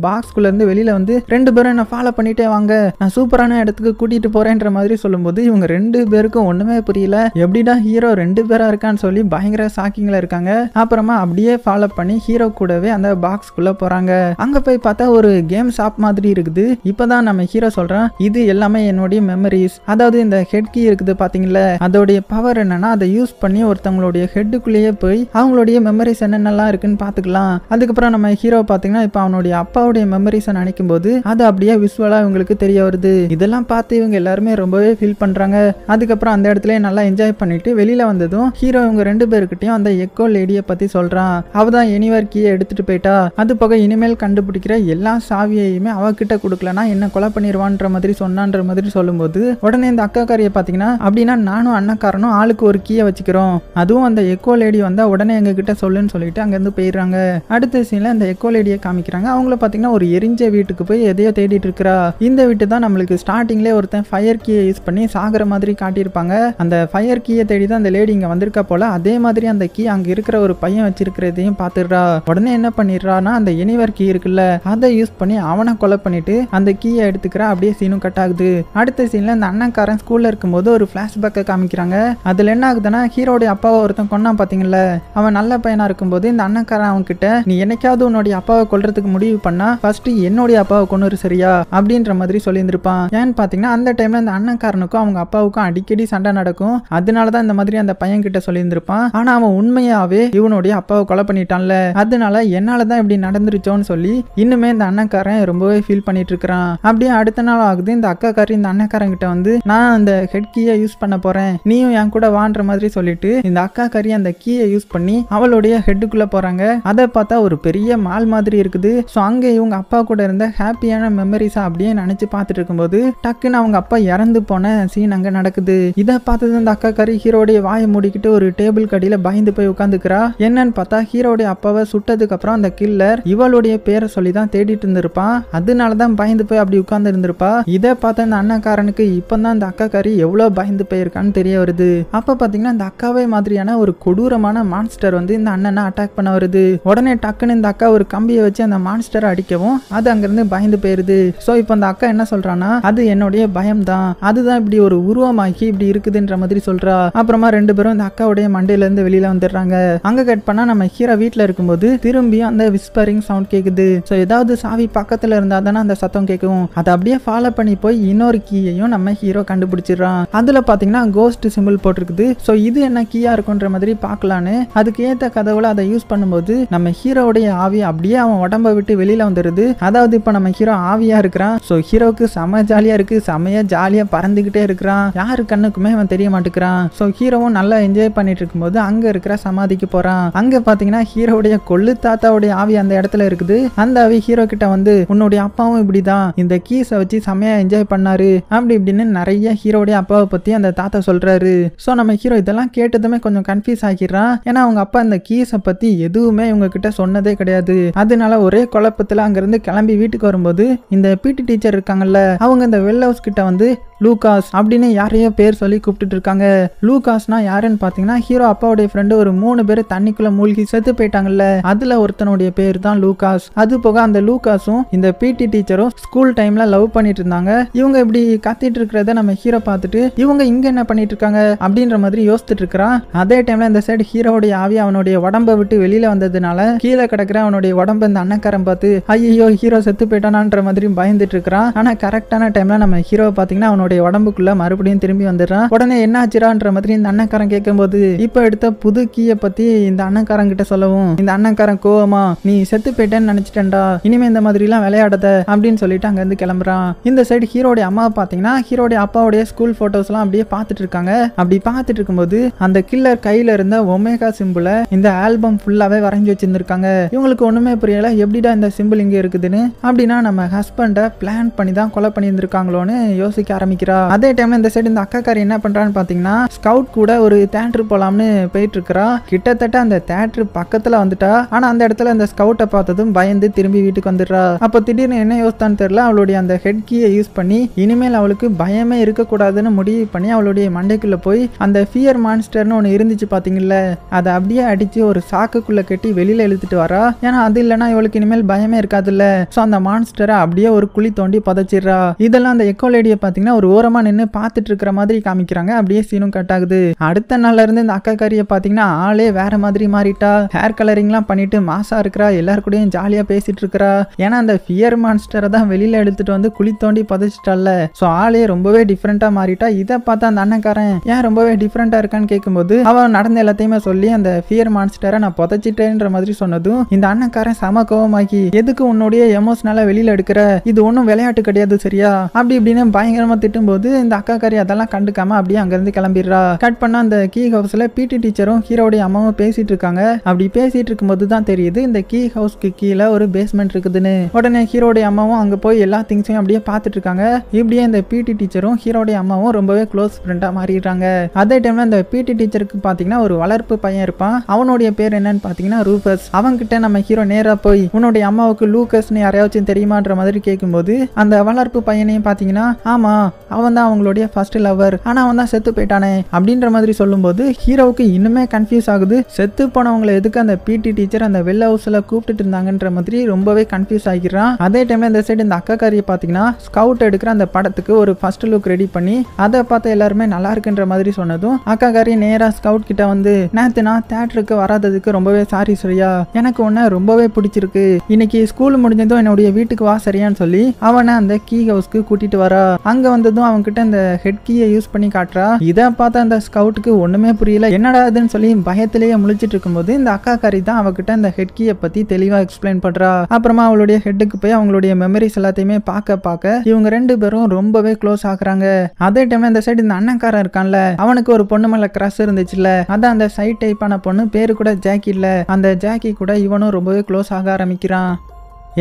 இருந்து வெளியில வந்து ரெண்டு பேரும் என்ன ஃபாலோ பண்ணிட்டே வாங்க நான் சூப்பரான இடத்துக்கு கூட்டிட்டு போறேன்ற மாதிரி சொல்லும்போது இவங்க ரெண்டு பேருக்கும் ஒண்ணுமே புரியல எப்படிடா ஹீரோ ரெண்டு பேரா இருக்கான்னு சொல்லி பயங்கர ஷாக்கிங்ல இருக்காங்க அப்புறமா அப்படியே ஃபாலோ பண்ணி ஹீரோ கூடவே அந்த பாக்ஸ்குள்ள போறாங்க அங்க போய் பார்த்தா ஒரு கேம் ஷாப் மாதிரி இருக்குது இப்பதான் நம்ம ஹீரோ சொல்றேன் இது எல்லாமே என்னுடைய மெமரிஸ் அதாவது இந்த ஹெட் கீ இருக்குது பார்த்தீங்களா அதோடைய பவர் என்னன்னா அதை யூஸ் பண்ணி ஒருத்தவங்களுடைய ஹெட்டுக்குள்ளேயே போய் அவங்கள அவங்களுடைய மெமரிஸ் என்னென்னலாம் இருக்குன்னு பார்த்துக்கலாம் அதுக்கப்புறம் நம்ம ஹீரோ பார்த்தீங்கன்னா இப்போ அவனுடைய அப்பாவுடைய மெமரிஸை நினைக்கும் போது அது அப்படியே விஷுவலாக இவங்களுக்கு தெரிய வருது இதெல்லாம் பார்த்து இவங்க எல்லாருமே ரொம்பவே ஃபீல் பண்ணுறாங்க அதுக்கப்புறம் அந்த இடத்துல நல்லா என்ஜாய் பண்ணிட்டு வெளியில் வந்ததும் ஹீரோ இவங்க ரெண்டு பேருக்கிட்டையும் அந்த எக்கோ லேடியை பற்றி சொல்கிறான் அவள் தான் எனிவர் கீயை எடுத்துகிட்டு போயிட்டா அது போக இனிமேல் கண்டுபிடிக்கிற எல்லா சாவியையுமே அவகிட்ட கொடுக்கலனா என்ன கொலை பண்ணிடுவான்ற மாதிரி சொன்னான்ற மாதிரி சொல்லும்போது உடனே இந்த அக்கா காரியை பார்த்தீங்கன்னா அப்படின்னா நானும் அண்ணக்காரனும் ஆளுக்கு ஒரு கீயை வச்சுக்கிறோம் அதுவும் அந்த எக்கோ லேடி வந்தால் உடனே எங்க எங்ககிட்ட சொல்லுன்னு சொல்லிட்டு அங்கேருந்து போயிடுறாங்க அடுத்த சீனில் அந்த எக்கோலேடியை காமிக்கிறாங்க அவங்கள பார்த்தீங்கன்னா ஒரு எரிஞ்ச வீட்டுக்கு போய் எதையோ தேடிட்டு இருக்கிறா இந்த வீட்டு தான் நம்மளுக்கு ஸ்டார்டிங்லேயே ஒருத்தன் ஃபயர் கீயை யூஸ் பண்ணி சாகிற மாதிரி காட்டியிருப்பாங்க அந்த ஃபயர் கீயை தேடி தான் அந்த லேடி இங்கே வந்திருக்கா போல அதே மாதிரி அந்த கீ அங்கே இருக்கிற ஒரு பையன் வச்சிருக்கிறதையும் பார்த்துடுறா உடனே என்ன பண்ணிடுறான்னா அந்த எனிவர் கீ இருக்குல்ல அதை யூஸ் பண்ணி அவனை கொலை பண்ணிட்டு அந்த கீயை எடுத்துக்கிறா அப்படியே சீனும் கட் ஆகுது அடுத்த சீனில் அந்த அண்ணன்காரன் ஸ்கூலில் இருக்கும்போது ஒரு ஃப்ளாஷ்பேக்கை காமிக்கிறாங்க அதில் என்ன ஆகுதுன்னா ஹீரோடைய அப்பாவை ஒருத்தன் கொண்டான் பார்த்தீங்கல்ல அவன் நல்ல பையனாக இருக்கும்போது இந்த அண்ணக்காரன் கிட்ட நீ என்னைக்காவது உன்னுடைய அப்பாவை கொள்றதுக்கு முடிவு பண்ணா ஃபர்ஸ்ட் என்னுடைய அப்பாவை கொண்டு சரியா அப்படின்ற மாதிரி சொல்லியிருந்திருப்பான் ஏன்னு பார்த்தீங்கன்னா அந்த டைமில் அந்த அண்ணக்காரனுக்கும் அவங்க அப்பாவுக்கும் அடிக்கடி சண்டை நடக்கும் அதனாலதான் இந்த மாதிரி அந்த பையன் கிட்ட சொல்லியிருந்திருப்பான் ஆனால் அவன் உண்மையாவே இவனுடைய அப்பாவை கொலை பண்ணிட்டான்ல அதனால என்னாலதான் தான் இப்படி நடந்துருச்சோன்னு சொல்லி இன்னுமே இந்த அண்ணக்காரன் ரொம்பவே ஃபீல் பண்ணிட்டு இருக்கிறான் அப்படியே அடுத்த நாள் ஆகுது இந்த அக்காக்காரி இந்த அண்ணக்காரன் கிட்ட வந்து நான் அந்த ஹெட் கீயை யூஸ் பண்ண போறேன் நீயும் என் கூட வான்ற மாதிரி சொல்லிட்டு இந்த அக்கா அக்காக்காரி அந்த கீயை யூஸ் பண்ணி அவளுடைய ஹெட்டுக்குள்ள போறாங்க அதை பார்த்தா ஒரு பெரிய மால் மாதிரி இருக்குது ஸோ அங்கே இவங்க அப்பா கூட இருந்த ஹாப்பியான மெமரிஸாக அப்படியே நினைச்சு பார்த்துட்டு இருக்கும்போது டக்குன்னு அவங்க அப்பா இறந்து போன சீன் அங்கே நடக்குது இதை பார்த்தது அந்த அக்கா கறி ஹீரோடைய வாயை மூடிக்கிட்டு ஒரு டேபிள் கடியில பயந்து போய் உட்காந்துக்கிறா என்னன்னு பார்த்தா ஹீரோடைய அப்பாவை சுட்டதுக்கு அப்புறம் அந்த கில்லர் இவளுடைய பேரை சொல்லி தான் தேடிட்டு இருந்திருப்பான் அதனால தான் பயந்து போய் அப்படி உட்கார்ந்து இருந்திருப்பா இதை பார்த்த அந்த அண்ணாக்காரனுக்கு இப்போ தான் அந்த அக்கா கறி எவ்வளோ பயந்து போயிருக்கான்னு தெரிய வருது அப்போ பார்த்தீங்கன்னா அந்த அக்காவே மாதிரியான ஒரு கொடூரமான மான்ஸ்டர் வந்து இந்த அண்ணனை அட்டாக் பண்ண வருது உடனே டக்குன்னு இந்த அக்கா ஒரு கம்பியை வச்சு அந்த மான்ஸ்டரை அடிக்கவும் அது அங்கிருந்து பயந்து போயிருது ஸோ இப்போ அந்த அக்கா என்ன சொல்றான்னா அது என்னுடைய பயம் தான் அதுதான் இப்படி ஒரு உருவமாக்கி இப்படி இருக்குதுன்ற மாதிரி சொல்றா அப்புறமா ரெண்டு பேரும் இந்த அக்காவுடைய மண்டையில இருந்து வெளியில வந்துடுறாங்க அங்க கட் பண்ணா நம்ம ஹீரா வீட்டில் இருக்கும்போது திரும்பி அந்த விஸ்பரிங் சவுண்ட் கேக்குது ஸோ ஏதாவது சாவி பக்கத்துல இருந்தா தானே அந்த சத்தம் கேட்கும் அதை அப்படியே ஃபாலோ பண்ணி போய் இன்னொரு கீயையும் நம்ம ஹீரோ கண்டுபிடிச்சிடறான் அதுல பாத்தீங்கன்னா கோஸ்ட் சிம்பிள் போட்டிருக்குது ஸோ இது என்ன கீயா இருக்கும்ன்ற மாதிரி பார்க்கலான்னு அதுக்கு ஏத்த கதவுல அதை யூஸ் பண்ணும்போது நம்ம ஹீரோவுடைய ஆவி அப்படியே அவன் உடம்ப விட்டு வெளியில வந்துருது அதாவது இப்போ நம்ம ஹீரோ ஆவியா இருக்கிறான் ஸோ ஹீரோக்கு செம ஜாலியா இருக்கு செமையா ஜாலியா பறந்துகிட்டே இருக்கிறான் யாரு கண்ணுக்குமே அவன் தெரிய மாட்டேங்கிறான் ஸோ ஹீரோவும் நல்லா என்ஜாய் பண்ணிட்டு இருக்கும்போது அங்க இருக்கிற சமாதிக்கு போறான் அங்க பாத்தீங்கன்னா ஹீரோவுடைய கொள்ளு தாத்தாவுடைய ஆவி அந்த இடத்துல இருக்குது அந்த ஆவி ஹீரோ கிட்ட வந்து உன்னுடைய அப்பாவும் இப்படிதான் இந்த கீஸை வச்சு செமையா என்ஜாய் பண்ணாரு அப்படி இப்படின்னு நிறைய ஹீரோடைய அப்பாவை பத்தி அந்த தாத்தா சொல்றாரு சோ நம்ம ஹீரோ இதெல்லாம் கேட்டதுமே கொஞ்சம் கன்ஃபியூஸ் ஆகிடுறான் ஏன்னா அவங்க அப்பா அந்த கீஸை பற்றி எதுவுமே இவங்க கிட்ட சொன்னதே கிடையாது அதனால ஒரே குழப்பத்தில் அங்கேருந்து கிளம்பி வீட்டுக்கு வரும்போது இந்த பிடி டீச்சர் இருக்காங்கல்ல அவங்க இந்த வெல் ஹவுஸ் கிட்ட வந்து லூகாஸ் அப்படின்னு யாரையோ பேர் சொல்லி கூப்பிட்டு இருக்காங்க லூகாஸ்னா யாருன்னு பாத்தீங்கன்னா ஹீரோ அப்பாவுடைய ஃப்ரெண்டு ஒரு மூணு பேர் தண்ணிக்குள்ள மூழ்கி செத்து போயிட்டாங்கல்ல அதுல ஒருத்தனுடைய பேர் தான் லூகாஸ் அது போக அந்த லூகாஸும் இந்த பிடி டீச்சரும் ஸ்கூல் டைம்ல லவ் பண்ணிட்டு இருந்தாங்க இவங்க இப்படி கத்திட்டு இருக்கிறத நம்ம ஹீரோ பார்த்துட்டு இவங்க இங்க என்ன பண்ணிட்டு இருக்காங்க அப்படின்ற மாதிரி யோசித்துட்டு இருக்கிறான் அதே டைம்ல இந்த சைடு ஹீரோவுடைய ஆவி அவனுடைய உடம்பை விட்டு வெளியில வந்ததுனால கீழே கிடக்குற அவனுடைய உடம்பு இந்த அன்னக்காரன் பார்த்து ஐயோ ஹீரோ செத்து போயிட்டானான்ற மாதிரி பயந்துட்டு இருக்கிறான் ஆனா கரெக்டான டைம்ல நம்ம ஹீரோ பாத்தீங்கன்னா அவனோட அவனுடைய உடம்புக்குள்ள மறுபடியும் திரும்பி வந்துடுறான் உடனே என்ன ஆச்சுரான்ற மாதிரி இந்த அண்ணக்காரன் கேட்கும்போது இப்ப எடுத்த புது கீயை பத்தி இந்த அண்ணக்காரன் கிட்ட சொல்லவும் இந்த அண்ணக்காரன் கோவமா நீ செத்து போயிட்டேன்னு நினைச்சிட்டேன்டா இனிமே இந்த மாதிரி எல்லாம் விளையாடத அப்படின்னு சொல்லிட்டு அங்க இருந்து கிளம்புறான் இந்த சைடு ஹீரோடைய அம்மா பாத்தீங்கன்னா ஹீரோடைய அப்பாவுடைய ஸ்கூல் போட்டோஸ் எல்லாம் அப்படியே பார்த்துட்டு இருக்காங்க அப்படி பார்த்துட்டு இருக்கும்போது அந்த கில்லர் கையில இருந்த ஒமேகா சிம்புல இந்த ஆல்பம் ஃபுல்லாவே வரைஞ்சி வச்சிருந்திருக்காங்க இவங்களுக்கு ஒண்ணுமே புரியல எப்படிடா இந்த சிம்பிள் இங்க இருக்குதுன்னு அப்படின்னா நம்ம ஹஸ்பண்டை பிளான் பண்ணி தான் கொலை இருந்திருக்காங்களோன்னு யோசிக்க ஆரம்பிக்க நிற்கிறா அதே டைம்ல இந்த சைடு இந்த அக்காக்காரி என்ன பண்றான்னு பாத்தீங்கன்னா ஸ்கவுட் கூட ஒரு தேட்டர் போகலாம்னு போயிட்டு இருக்கிறா கிட்டத்தட்ட அந்த தேட்டர் பக்கத்துல வந்துட்டா ஆனா அந்த இடத்துல அந்த ஸ்கவுட்டை பார்த்ததும் பயந்து திரும்பி வீட்டுக்கு வந்துடுறா அப்போ திடீர்னு என்ன யோசித்தான்னு தெரியல அவளுடைய அந்த ஹெட் கீயை யூஸ் பண்ணி இனிமேல் அவளுக்கு பயமே இருக்கக்கூடாதுன்னு முடிவு பண்ணி அவளுடைய மண்டைக்குள்ள போய் அந்த ஃபியர் மான்ஸ்டர்னு ஒன்று இருந்துச்சு பாத்தீங்கல்ல அதை அப்படியே அடிச்சு ஒரு சாக்குக்குள்ள கட்டி வெளியில இழுத்துட்டு வரா ஏன்னா அது இல்லைனா இவளுக்கு இனிமேல் பயமே இருக்காதுல்ல ஸோ அந்த மான்ஸ்டரை அப்படியே ஒரு குழி தோண்டி புதைச்சிடுறா இதெல்லாம் அந்த எக்கோ லேடியை பார்த்தீங்கன்னா ஒரு ஓரமாக நின்று பார்த்துட்டு இருக்கிற மாதிரி காமிக்கிறாங்க அப்படியே சீனும் கட் ஆகுது அடுத்த நாள்ல இருந்து இந்த அக்கா காரியை பார்த்தீங்கன்னா ஆளே வேற மாதிரி மாறிட்டா ஹேர் கலரிங்லாம் பண்ணிட்டு மாசா இருக்கிறா எல்லாருக்கூடயும் ஜாலியாக பேசிட்டு இருக்கிறா ஏன்னா அந்த ஃபியர் மான்ஸ்டரை தான் வெளியில எடுத்துட்டு வந்து குழி தோண்டி பதச்சிட்டால ஸோ ஆளே ரொம்பவே டிஃப்ரெண்ட்டாக மாறிட்டா இதை பார்த்தா அந்த அண்ணக்காரன் ஏன் ரொம்பவே டிஃப்ரெண்ட்டாக இருக்கான்னு கேட்கும்போது அவன் நடந்த எல்லாத்தையுமே சொல்லி அந்த ஃபியர் மான்ஸ்டரை நான் புதைச்சிட்டேன்ற மாதிரி சொன்னதும் இந்த அண்ணக்காரன் சம கோவமாக்கி எதுக்கு உன்னுடைய எமோஷனலாக வெளியில எடுக்கிற இது ஒன்றும் விளையாட்டு கிடையாது சரியா அப்படி இப்படின்னு பயங்கரமாக போது இந்த அக்கா கறி அதெல்லாம் கண்டுக்காம அப்படியே அங்கிருந்து கிளம்பிடுறா கட் பண்ணால் அந்த கீ ஹவுஸில் பிடி டீச்சரும் ஹீரோடைய அம்மாவும் பேசிட்டு இருக்காங்க அப்படி பேசிட்டு இருக்கும்போது தான் தெரியுது இந்த கீ ஹவுஸ்க்கு கீழே ஒரு பேஸ்மெண்ட் இருக்குதுன்னு உடனே ஹீரோடைய அம்மாவும் அங்கே போய் எல்லா திங்ஸையும் அப்படியே பார்த்துட்டு இருக்காங்க இப்படியே இந்த பிடி டீச்சரும் ஹீரோடைய அம்மாவும் ரொம்பவே க்ளோஸ் ஃப்ரெண்டாக மாறிடுறாங்க அதே டைமில் இந்த பிடி டீச்சருக்கு பார்த்தீங்கன்னா ஒரு வளர்ப்பு பையன் இருப்பான் அவனுடைய பேர் என்னன்னு பார்த்தீங்கன்னா ரூபஸ் கிட்ட நம்ம ஹீரோ நேராக போய் உன்னுடைய அம்மாவுக்கு லூக்கஸ்னு யாரையாச்சும் தெரியுமான்ற மாதிரி கேட்கும்போது அந்த வளர்ப்பு பையனையும் பார்த்தீங்கன்னா ஆமாம் அவன் தான் அவங்களுடைய ஃபர்ஸ்ட் லவர் ஆனால் அவன் தான் செத்து போயிட்டானே அப்படின்ற மாதிரி சொல்லும்போது ஹீரோவுக்கு இன்னுமே கன்ஃபியூஸ் ஆகுது செத்து போனவங்களை எதுக்கு அந்த பிடி டீச்சர் அந்த வெள்ள ஹவுஸில் கூப்பிட்டுட்டு இருந்தாங்கன்ற மாதிரி ரொம்பவே கன்ஃபியூஸ் ஆகிடுறான் அதே டைமில் இந்த சைடு இந்த அக்கா காரியை பார்த்தீங்கன்னா ஸ்கவுட் எடுக்கிற அந்த படத்துக்கு ஒரு ஃபர்ஸ்ட் லுக் ரெடி பண்ணி அதை பார்த்து எல்லாருமே நல்லா இருக்குன்ற மாதிரி சொன்னதும் அக்காக்காரி நேராக ஸ்கவுட் கிட்ட வந்து நேற்று நான் தேட்டருக்கு வராததுக்கு ரொம்பவே சாரி சரியா எனக்கு உன்னை ரொம்பவே பிடிச்சிருக்கு இன்னைக்கு ஸ்கூல் முடிஞ்சதும் என்னுடைய வீட்டுக்கு வா சரியான்னு சொல்லி அவனை அந்த கீ ஹவுஸ்க்கு கூட்டிட்டு வரா அங்கே வந்ததும் அதுவும் அவன்கிட்ட அந்த ஹெட் கீயை யூஸ் பண்ணி காட்டுறா இதை பார்த்த அந்த ஸ்கவுட்டுக்கு ஒன்றுமே புரியல என்னடா இதுன்னு சொல்லி பயத்திலேயே முழிச்சிட்டு இருக்கும்போது இந்த அக்கா காரி தான் அவகிட்ட அந்த ஹெட் கீயை பற்றி தெளிவாக எக்ஸ்பிளைன் பண்ணுறா அப்புறமா அவளுடைய ஹெட்டுக்கு போய் அவங்களுடைய மெமரிஸ் எல்லாத்தையுமே பார்க்க பார்க்க இவங்க ரெண்டு பேரும் ரொம்பவே க்ளோஸ் ஆகுறாங்க அதே டைம் இந்த சைடு இந்த அண்ணன்காரன் இருக்கான்ல அவனுக்கு ஒரு பொண்ணு மேல கிராஸ் இருந்துச்சுல அதான் அந்த சைட் டைப்பான பொண்ணு பேரு கூட ஜாக்கி இல்ல அந்த ஜாக்கி கூட இவனும் ரொம்பவே க்ளோஸ் ஆக ஆரம்பிக்கிறான்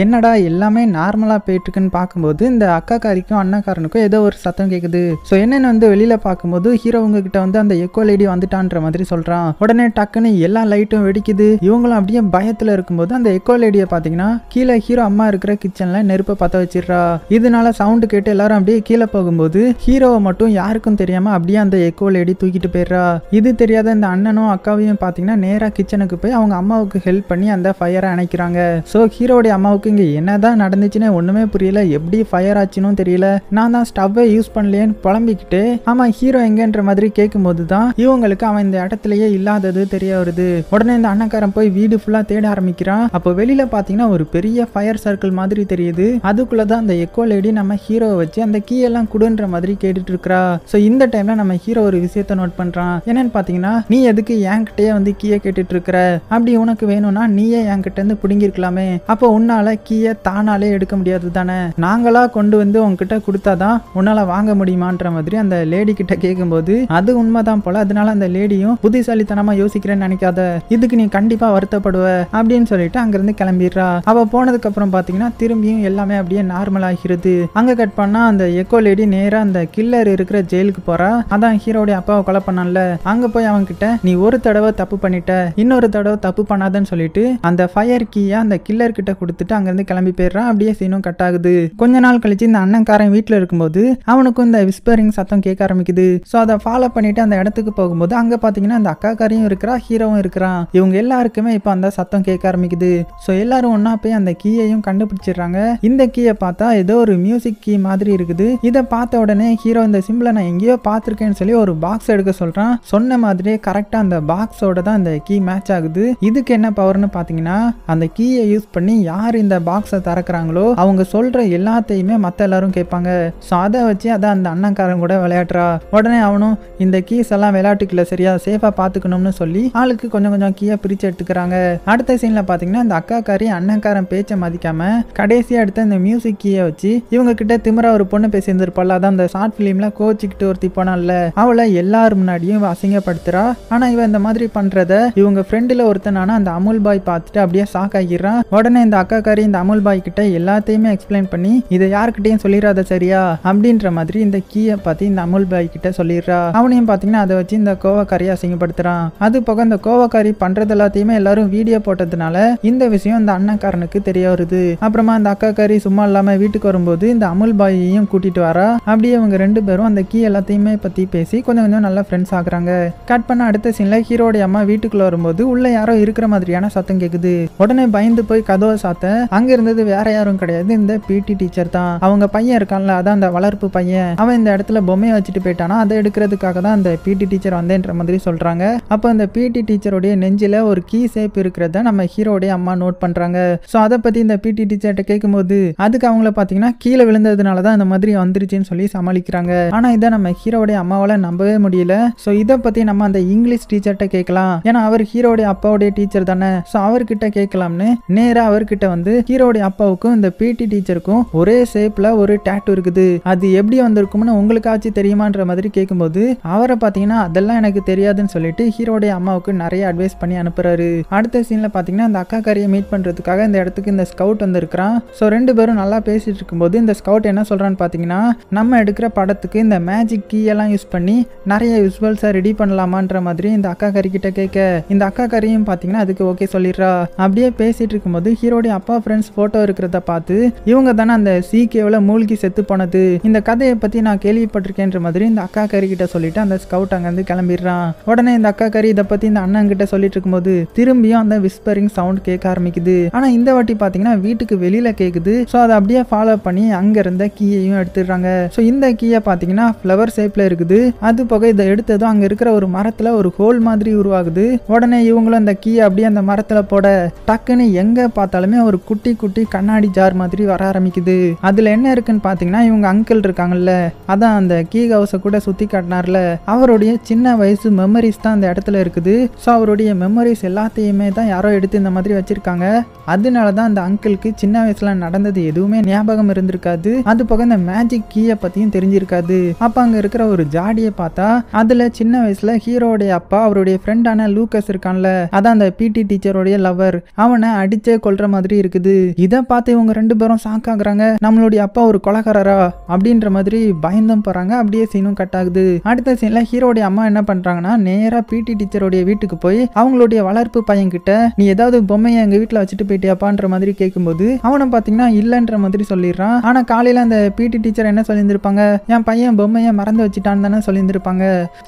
என்னடா எல்லாமே நார்மலாக போயிட்டுருக்குன்னு பார்க்கும்போது இந்த அக்காக்காரிக்கும் அண்ணாக்காரனுக்கும் ஏதோ ஒரு சத்தம் கேட்குது ஸோ என்னென்னு வந்து வெளியில் பார்க்கும்போது ஹீரோவுங்க கிட்ட வந்து அந்த எக்கோ லேடி வந்துட்டான்ற மாதிரி சொல்கிறான் உடனே டக்குன்னு எல்லா லைட்டும் வெடிக்குது இவங்களும் அப்படியே பயத்தில் இருக்கும்போது அந்த எக்கோ லேடியை பார்த்தீங்கன்னா கீழே ஹீரோ அம்மா இருக்கிற கிச்சனில் நெருப்பை பற்ற வச்சிடுறா இதனால சவுண்டு கேட்டு எல்லாரும் அப்படியே கீழே போகும்போது ஹீரோவை மட்டும் யாருக்கும் தெரியாமல் அப்படியே அந்த எக்கோ லேடி தூக்கிட்டு போயிடுறா இது தெரியாத இந்த அண்ணனும் அக்காவையும் பார்த்தீங்கன்னா நேராக கிச்சனுக்கு போய் அவங்க அம்மாவுக்கு ஹெல்ப் பண்ணி அந்த ஃபயரை அணைக்கிறாங்க ஸோ ஹீரோடைய அம்மாவுக்கு அளவுக்கு இங்க என்னதான் நடந்துச்சுன்னு ஒண்ணுமே புரியல எப்படி ஃபயர் ஆச்சுன்னு தெரியல நான் தான் ஸ்டவ்வே யூஸ் பண்ணலையேன்னு புலம்பிக்கிட்டு ஆமா ஹீரோ எங்கன்ற மாதிரி கேட்கும்போது தான் இவங்களுக்கு அவன் இந்த இடத்துலயே இல்லாதது தெரிய வருது உடனே இந்த அண்ணக்காரன் போய் வீடு ஃபுல்லா தேட ஆரம்பிக்கிறான் அப்போ வெளியில பாத்தீங்கன்னா ஒரு பெரிய ஃபயர் சர்க்கிள் மாதிரி தெரியுது அதுக்குள்ளதான் அந்த எக்கோ லேடி நம்ம ஹீரோவை வச்சு அந்த கீயெல்லாம் குடுன்ற மாதிரி கேட்டுட்டு இருக்கிறா சோ இந்த டைம்ல நம்ம ஹீரோ ஒரு விஷயத்த நோட் பண்றான் என்னன்னு பாத்தீங்கன்னா நீ எதுக்கு என்கிட்டயே வந்து கீயை கேட்டுட்டு இருக்கிற அப்படி உனக்கு வேணும்னா நீயே என்கிட்ட இருந்து பிடுங்கிருக்கலாமே அப்போ உன்னால உன்னால் கீயை தானாலே எடுக்க முடியாது தானே நாங்களாக கொண்டு வந்து உங்ககிட்ட கொடுத்தாதான் உன்னால வாங்க முடியுமான்ற மாதிரி அந்த லேடி கிட்ட கேட்கும்போது அது உண்மைதான் போல அதனால அந்த லேடியும் புத்திசாலித்தனமாக யோசிக்கிறேன்னு நினைக்காத இதுக்கு நீ கண்டிப்பாக வருத்தப்படுவ அப்படின்னு சொல்லிட்டு அங்கேருந்து கிளம்பிடுறா அவள் போனதுக்கு அப்புறம் பார்த்தீங்கன்னா திரும்பியும் எல்லாமே அப்படியே நார்மல் ஆகிறது அங்க கட் பண்ணால் அந்த எக்கோ லேடி நேராக அந்த கில்லர் இருக்கிற ஜெயிலுக்கு போறா அதான் ஹீரோடைய அப்பாவை கொலை பண்ணல அங்கே போய் அவன்கிட்ட நீ ஒரு தடவை தப்பு பண்ணிட்ட இன்னொரு தடவை தப்பு பண்ணாதன்னு சொல்லிட்டு அந்த ஃபயர் கீயை அந்த கில்லர் கிட்ட கொடுத்துட்டு அங்கேருந்து கிளம்பி போயிடுறான் அப்படியே சீனும் கட் ஆகுது கொஞ்ச நாள் கழிச்சு இந்த அண்ணன்காரன் வீட்டில் இருக்கும்போது அவனுக்கும் இந்த விஸ்பரிங் சத்தம் கேட்க ஆரம்பிக்குது ஸோ அதை ஃபாலோ பண்ணிட்டு அந்த இடத்துக்கு போகும்போது அங்கே பார்த்தீங்கன்னா அந்த அக்காக்காரையும் இருக்கிறா ஹீரோவும் இருக்கிறான் இவங்க எல்லாருக்குமே இப்போ அந்த சத்தம் கேட்க ஆரம்பிக்குது ஸோ எல்லாரும் ஒன்றா போய் அந்த கீயையும் கண்டுபிடிச்சிடுறாங்க இந்த கீயை பார்த்தா ஏதோ ஒரு மியூசிக் கீ மாதிரி இருக்குது இதை பார்த்த உடனே ஹீரோ இந்த சிம்பிளை நான் எங்கேயோ பார்த்துருக்கேன்னு சொல்லி ஒரு பாக்ஸ் எடுக்க சொல்கிறான் சொன்ன மாதிரியே கரெக்டாக அந்த பாக்ஸோட தான் அந்த கீ மேட்ச் ஆகுது இதுக்கு என்ன பவர்னு பார்த்தீங்கன்னா அந்த கீயை யூஸ் பண்ணி யார் இந்த இந்த பாக்ஸை திறக்கிறாங்களோ அவங்க சொல்ற எல்லாத்தையுமே மற்ற எல்லாரும் கேட்பாங்க ஸோ அதை வச்சு அதான் அந்த அண்ணன்காரன் கூட விளையாடுறா உடனே அவனும் இந்த கீஸ் எல்லாம் விளையாட்டுக்குள்ள சரியா சேஃபா பாத்துக்கணும்னு சொல்லி ஆளுக்கு கொஞ்சம் கொஞ்சம் கீயை பிரிச்சு எடுத்துக்கிறாங்க அடுத்த சீன்ல பாத்தீங்கன்னா இந்த அக்காக்காரி அண்ணன்காரன் பேச்சை மதிக்காம கடைசியா எடுத்த இந்த மியூசிக் கீயை வச்சு இவங்க கிட்ட திமிரா ஒரு பொண்ணு பேசியிருந்திருப்பாள் அதான் அந்த ஷார்ட் பிலிம்ல கோச்சிக்கிட்டு ஒருத்தி போனால அவளை எல்லாரும் முன்னாடியும் அசிங்கப்படுத்துறா ஆனா இவன் இந்த மாதிரி பண்றத இவங்க ஃப்ரெண்டுல ஒருத்தனான அந்த அமுல் பாய் பார்த்துட்டு அப்படியே ஷாக் ஆகிடுறான் உடனே இந்த அக்காக்காரி மாதிரி இந்த அமுல் பாய் கிட்ட எல்லாத்தையுமே எக்ஸ்பிளைன் பண்ணி இதை யாருக்கிட்டையும் சொல்லிடாத சரியா அப்படின்ற மாதிரி இந்த கீயை பார்த்து இந்த அமுல் பாய் கிட்ட சொல்லிடுறா அவனையும் பார்த்தீங்கன்னா அதை வச்சு இந்த கோவக்காரி அசிங்கப்படுத்துறான் அது போக இந்த கோவக்காரி பண்றது எல்லாத்தையுமே எல்லாரும் வீடியோ போட்டதுனால இந்த விஷயம் இந்த அண்ணக்காரனுக்கு தெரிய வருது அப்புறமா அந்த அக்காக்காரி சும்மா இல்லாம வீட்டுக்கு வரும்போது இந்த அமுல் பாயையும் கூட்டிட்டு வரா அப்படியே அவங்க ரெண்டு பேரும் அந்த கீ எல்லாத்தையுமே பத்தி பேசி கொஞ்சம் கொஞ்சம் நல்லா ஃப்ரெண்ட்ஸ் ஆகுறாங்க கட் பண்ண அடுத்த சீன்ல ஹீரோடைய அம்மா வீட்டுக்குள்ள வரும்போது உள்ள யாரோ இருக்கிற மாதிரியான சத்தம் கேக்குது உடனே பயந்து போய் கதவை சாத்த அங்க இருந்தது வேற யாரும் கிடையாது இந்த பிடி டீச்சர் தான் அவங்க பையன் இருக்கான்ல அதான் அந்த வளர்ப்பு பையன் அவன் இந்த இடத்துல பொம்மையை வச்சுட்டு போயிட்டானா அதை எடுக்கிறதுக்காக தான் அந்த பிடி டீச்சர் வந்தேன்ற மாதிரி சொல்றாங்க அப்போ அந்த பிடி டீச்சருடைய நெஞ்சில் ஒரு கீ சேப் இருக்கிறத நம்ம ஹீரோடைய அம்மா நோட் பண்றாங்க ஸோ அதை பற்றி இந்த பிடி டீச்சர்கிட்ட கேட்கும்போது அதுக்கு அவங்கள பார்த்தீங்கன்னா கீழே விழுந்ததுனால தான் மாதிரி வந்துருச்சுன்னு சொல்லி சமாளிக்கிறாங்க ஆனா இதை நம்ம ஹீரோடைய அம்மாவால நம்பவே முடியல ஸோ இதை பற்றி நம்ம அந்த இங்கிலீஷ் டீச்சர்கிட்ட கேட்கலாம் ஏன்னா அவர் ஹீரோடைய அப்பாவுடைய டீச்சர் தானே ஸோ அவர்கிட்ட கேட்கலாம்னு நேராக அவர்கிட்ட வந்து ஹீரோடைய அப்பாவுக்கும் இந்த பிடி டீச்சருக்கும் ஒரே ஷேப்ல ஒரு டேட்டு இருக்குது அது எப்படி வந்திருக்கும்னு உங்களுக்காச்சும் தெரியுமான்ற மாதிரி கேட்கும்போது அவரை பார்த்தீங்கன்னா அதெல்லாம் எனக்கு தெரியாதுன்னு சொல்லிட்டு ஹீரோடைய அம்மாவுக்கு நிறைய அட்வைஸ் பண்ணி அனுப்புறாரு அடுத்த சீன்ல பாத்தீங்கன்னா அந்த அக்கா காரியை மீட் பண்றதுக்காக இந்த இடத்துக்கு இந்த ஸ்கவுட் வந்திருக்கிறான் ஸோ ரெண்டு பேரும் நல்லா பேசிட்டு இருக்கும்போது இந்த ஸ்கவுட் என்ன சொல்றான்னு பார்த்தீங்கன்னா நம்ம எடுக்கிற படத்துக்கு இந்த மேஜிக் கீ எல்லாம் யூஸ் பண்ணி நிறைய விசுவல்ஸை ரெடி பண்ணலாமான்ற மாதிரி இந்த அக்கா கறி கிட்ட கேட்க இந்த அக்கா கறியும் பாத்தீங்கன்னா அதுக்கு ஓகே சொல்லிடுறா அப்படியே பேசிட்டு இருக்கும்போது ஹீரோடைய அப்பா ஃப்ரெண்ட்ஸ் ஃபோட்டோ இருக்கிறத பார்த்து இவங்க தானே அந்த சீக்கேவில் மூழ்கி செத்து போனது இந்த கதையை பற்றி நான் கேள்விப்பட்டிருக்கேன்ற மாதிரி இந்த அக்கா கறி கிட்ட சொல்லிட்டு அந்த ஸ்கவுட் அங்கேருந்து கிளம்பிடுறான் உடனே இந்த அக்கா கறி இதை பற்றி இந்த அண்ணன் கிட்ட சொல்லிட்டு இருக்கும்போது திரும்பியும் அந்த விஸ்பரிங் சவுண்ட் கேட்க ஆரம்பிக்குது ஆனால் இந்த வாட்டி பார்த்தீங்கன்னா வீட்டுக்கு வெளியில் கேட்குது ஸோ அதை அப்படியே ஃபாலோ பண்ணி அங்கே இருந்த கீயையும் எடுத்துடுறாங்க ஸோ இந்த கீயை பார்த்தீங்கன்னா ஃப்ளவர் ஷேப்பில் இருக்குது அது போக இதை எடுத்ததும் அங்கே இருக்கிற ஒரு மரத்தில் ஒரு ஹோல் மாதிரி உருவாகுது உடனே இவங்களும் அந்த கீயை அப்படியே அந்த மரத்தில் போட டக்குன்னு எங்கே பார்த்தாலுமே ஒரு குட்டி குட்டி கண்ணாடி ஜார் மாதிரி வர ஆரம்பிக்குது அதுல என்ன இருக்குன்னு பாத்தீங்கன்னா இவங்க அங்கிள் இருக்காங்கல்ல அதான் அந்த கீ ஹவுஸை கூட சுத்தி காட்டினார்ல அவருடைய சின்ன வயசு மெமரிஸ் தான் அந்த இடத்துல இருக்குது ஸோ அவருடைய மெமரிஸ் எல்லாத்தையுமே தான் யாரோ எடுத்து இந்த மாதிரி வச்சிருக்காங்க அதனால தான் அந்த அங்கிளுக்கு சின்ன வயசுல நடந்தது எதுவுமே ஞாபகம் இருந்திருக்காது அது போக இந்த மேஜிக் கீயை பத்தியும் தெரிஞ்சிருக்காது அப்போ அங்க இருக்கிற ஒரு ஜாடியை பார்த்தா அதுல சின்ன வயசுல ஹீரோடைய அப்பா அவருடைய ஃப்ரெண்டான லூக்கஸ் இருக்கான்ல அதான் அந்த பிடி டீச்சருடைய லவர் அவனை அடிச்சே கொள்ற மாதிரி இருக்கு நடக்குது இதை பார்த்து இவங்க ரெண்டு பேரும் சாக்காகிறாங்க நம்மளுடைய அப்பா ஒரு கொலகாரரா அப்படின்ற மாதிரி பயந்தும் போறாங்க அப்படியே சீனும் கட் ஆகுது அடுத்த சீன்ல ஹீரோடைய அம்மா என்ன பண்றாங்கன்னா நேரா பிடி டீச்சருடைய வீட்டுக்கு போய் அவங்களுடைய வளர்ப்பு பையன் கிட்ட நீ ஏதாவது பொம்மையை எங்க வீட்டுல வச்சுட்டு போயிட்டியாப்பான்ற மாதிரி கேட்கும்போது அவனை பாத்தீங்கன்னா இல்லைன்ற மாதிரி சொல்லிடுறான் ஆனா காலையில அந்த பிடி டீச்சர் என்ன சொல்லியிருந்திருப்பாங்க என் பையன் பொம்மையை மறந்து வச்சுட்டான்னு தானே சொல்லியிருந்திருப்பாங்க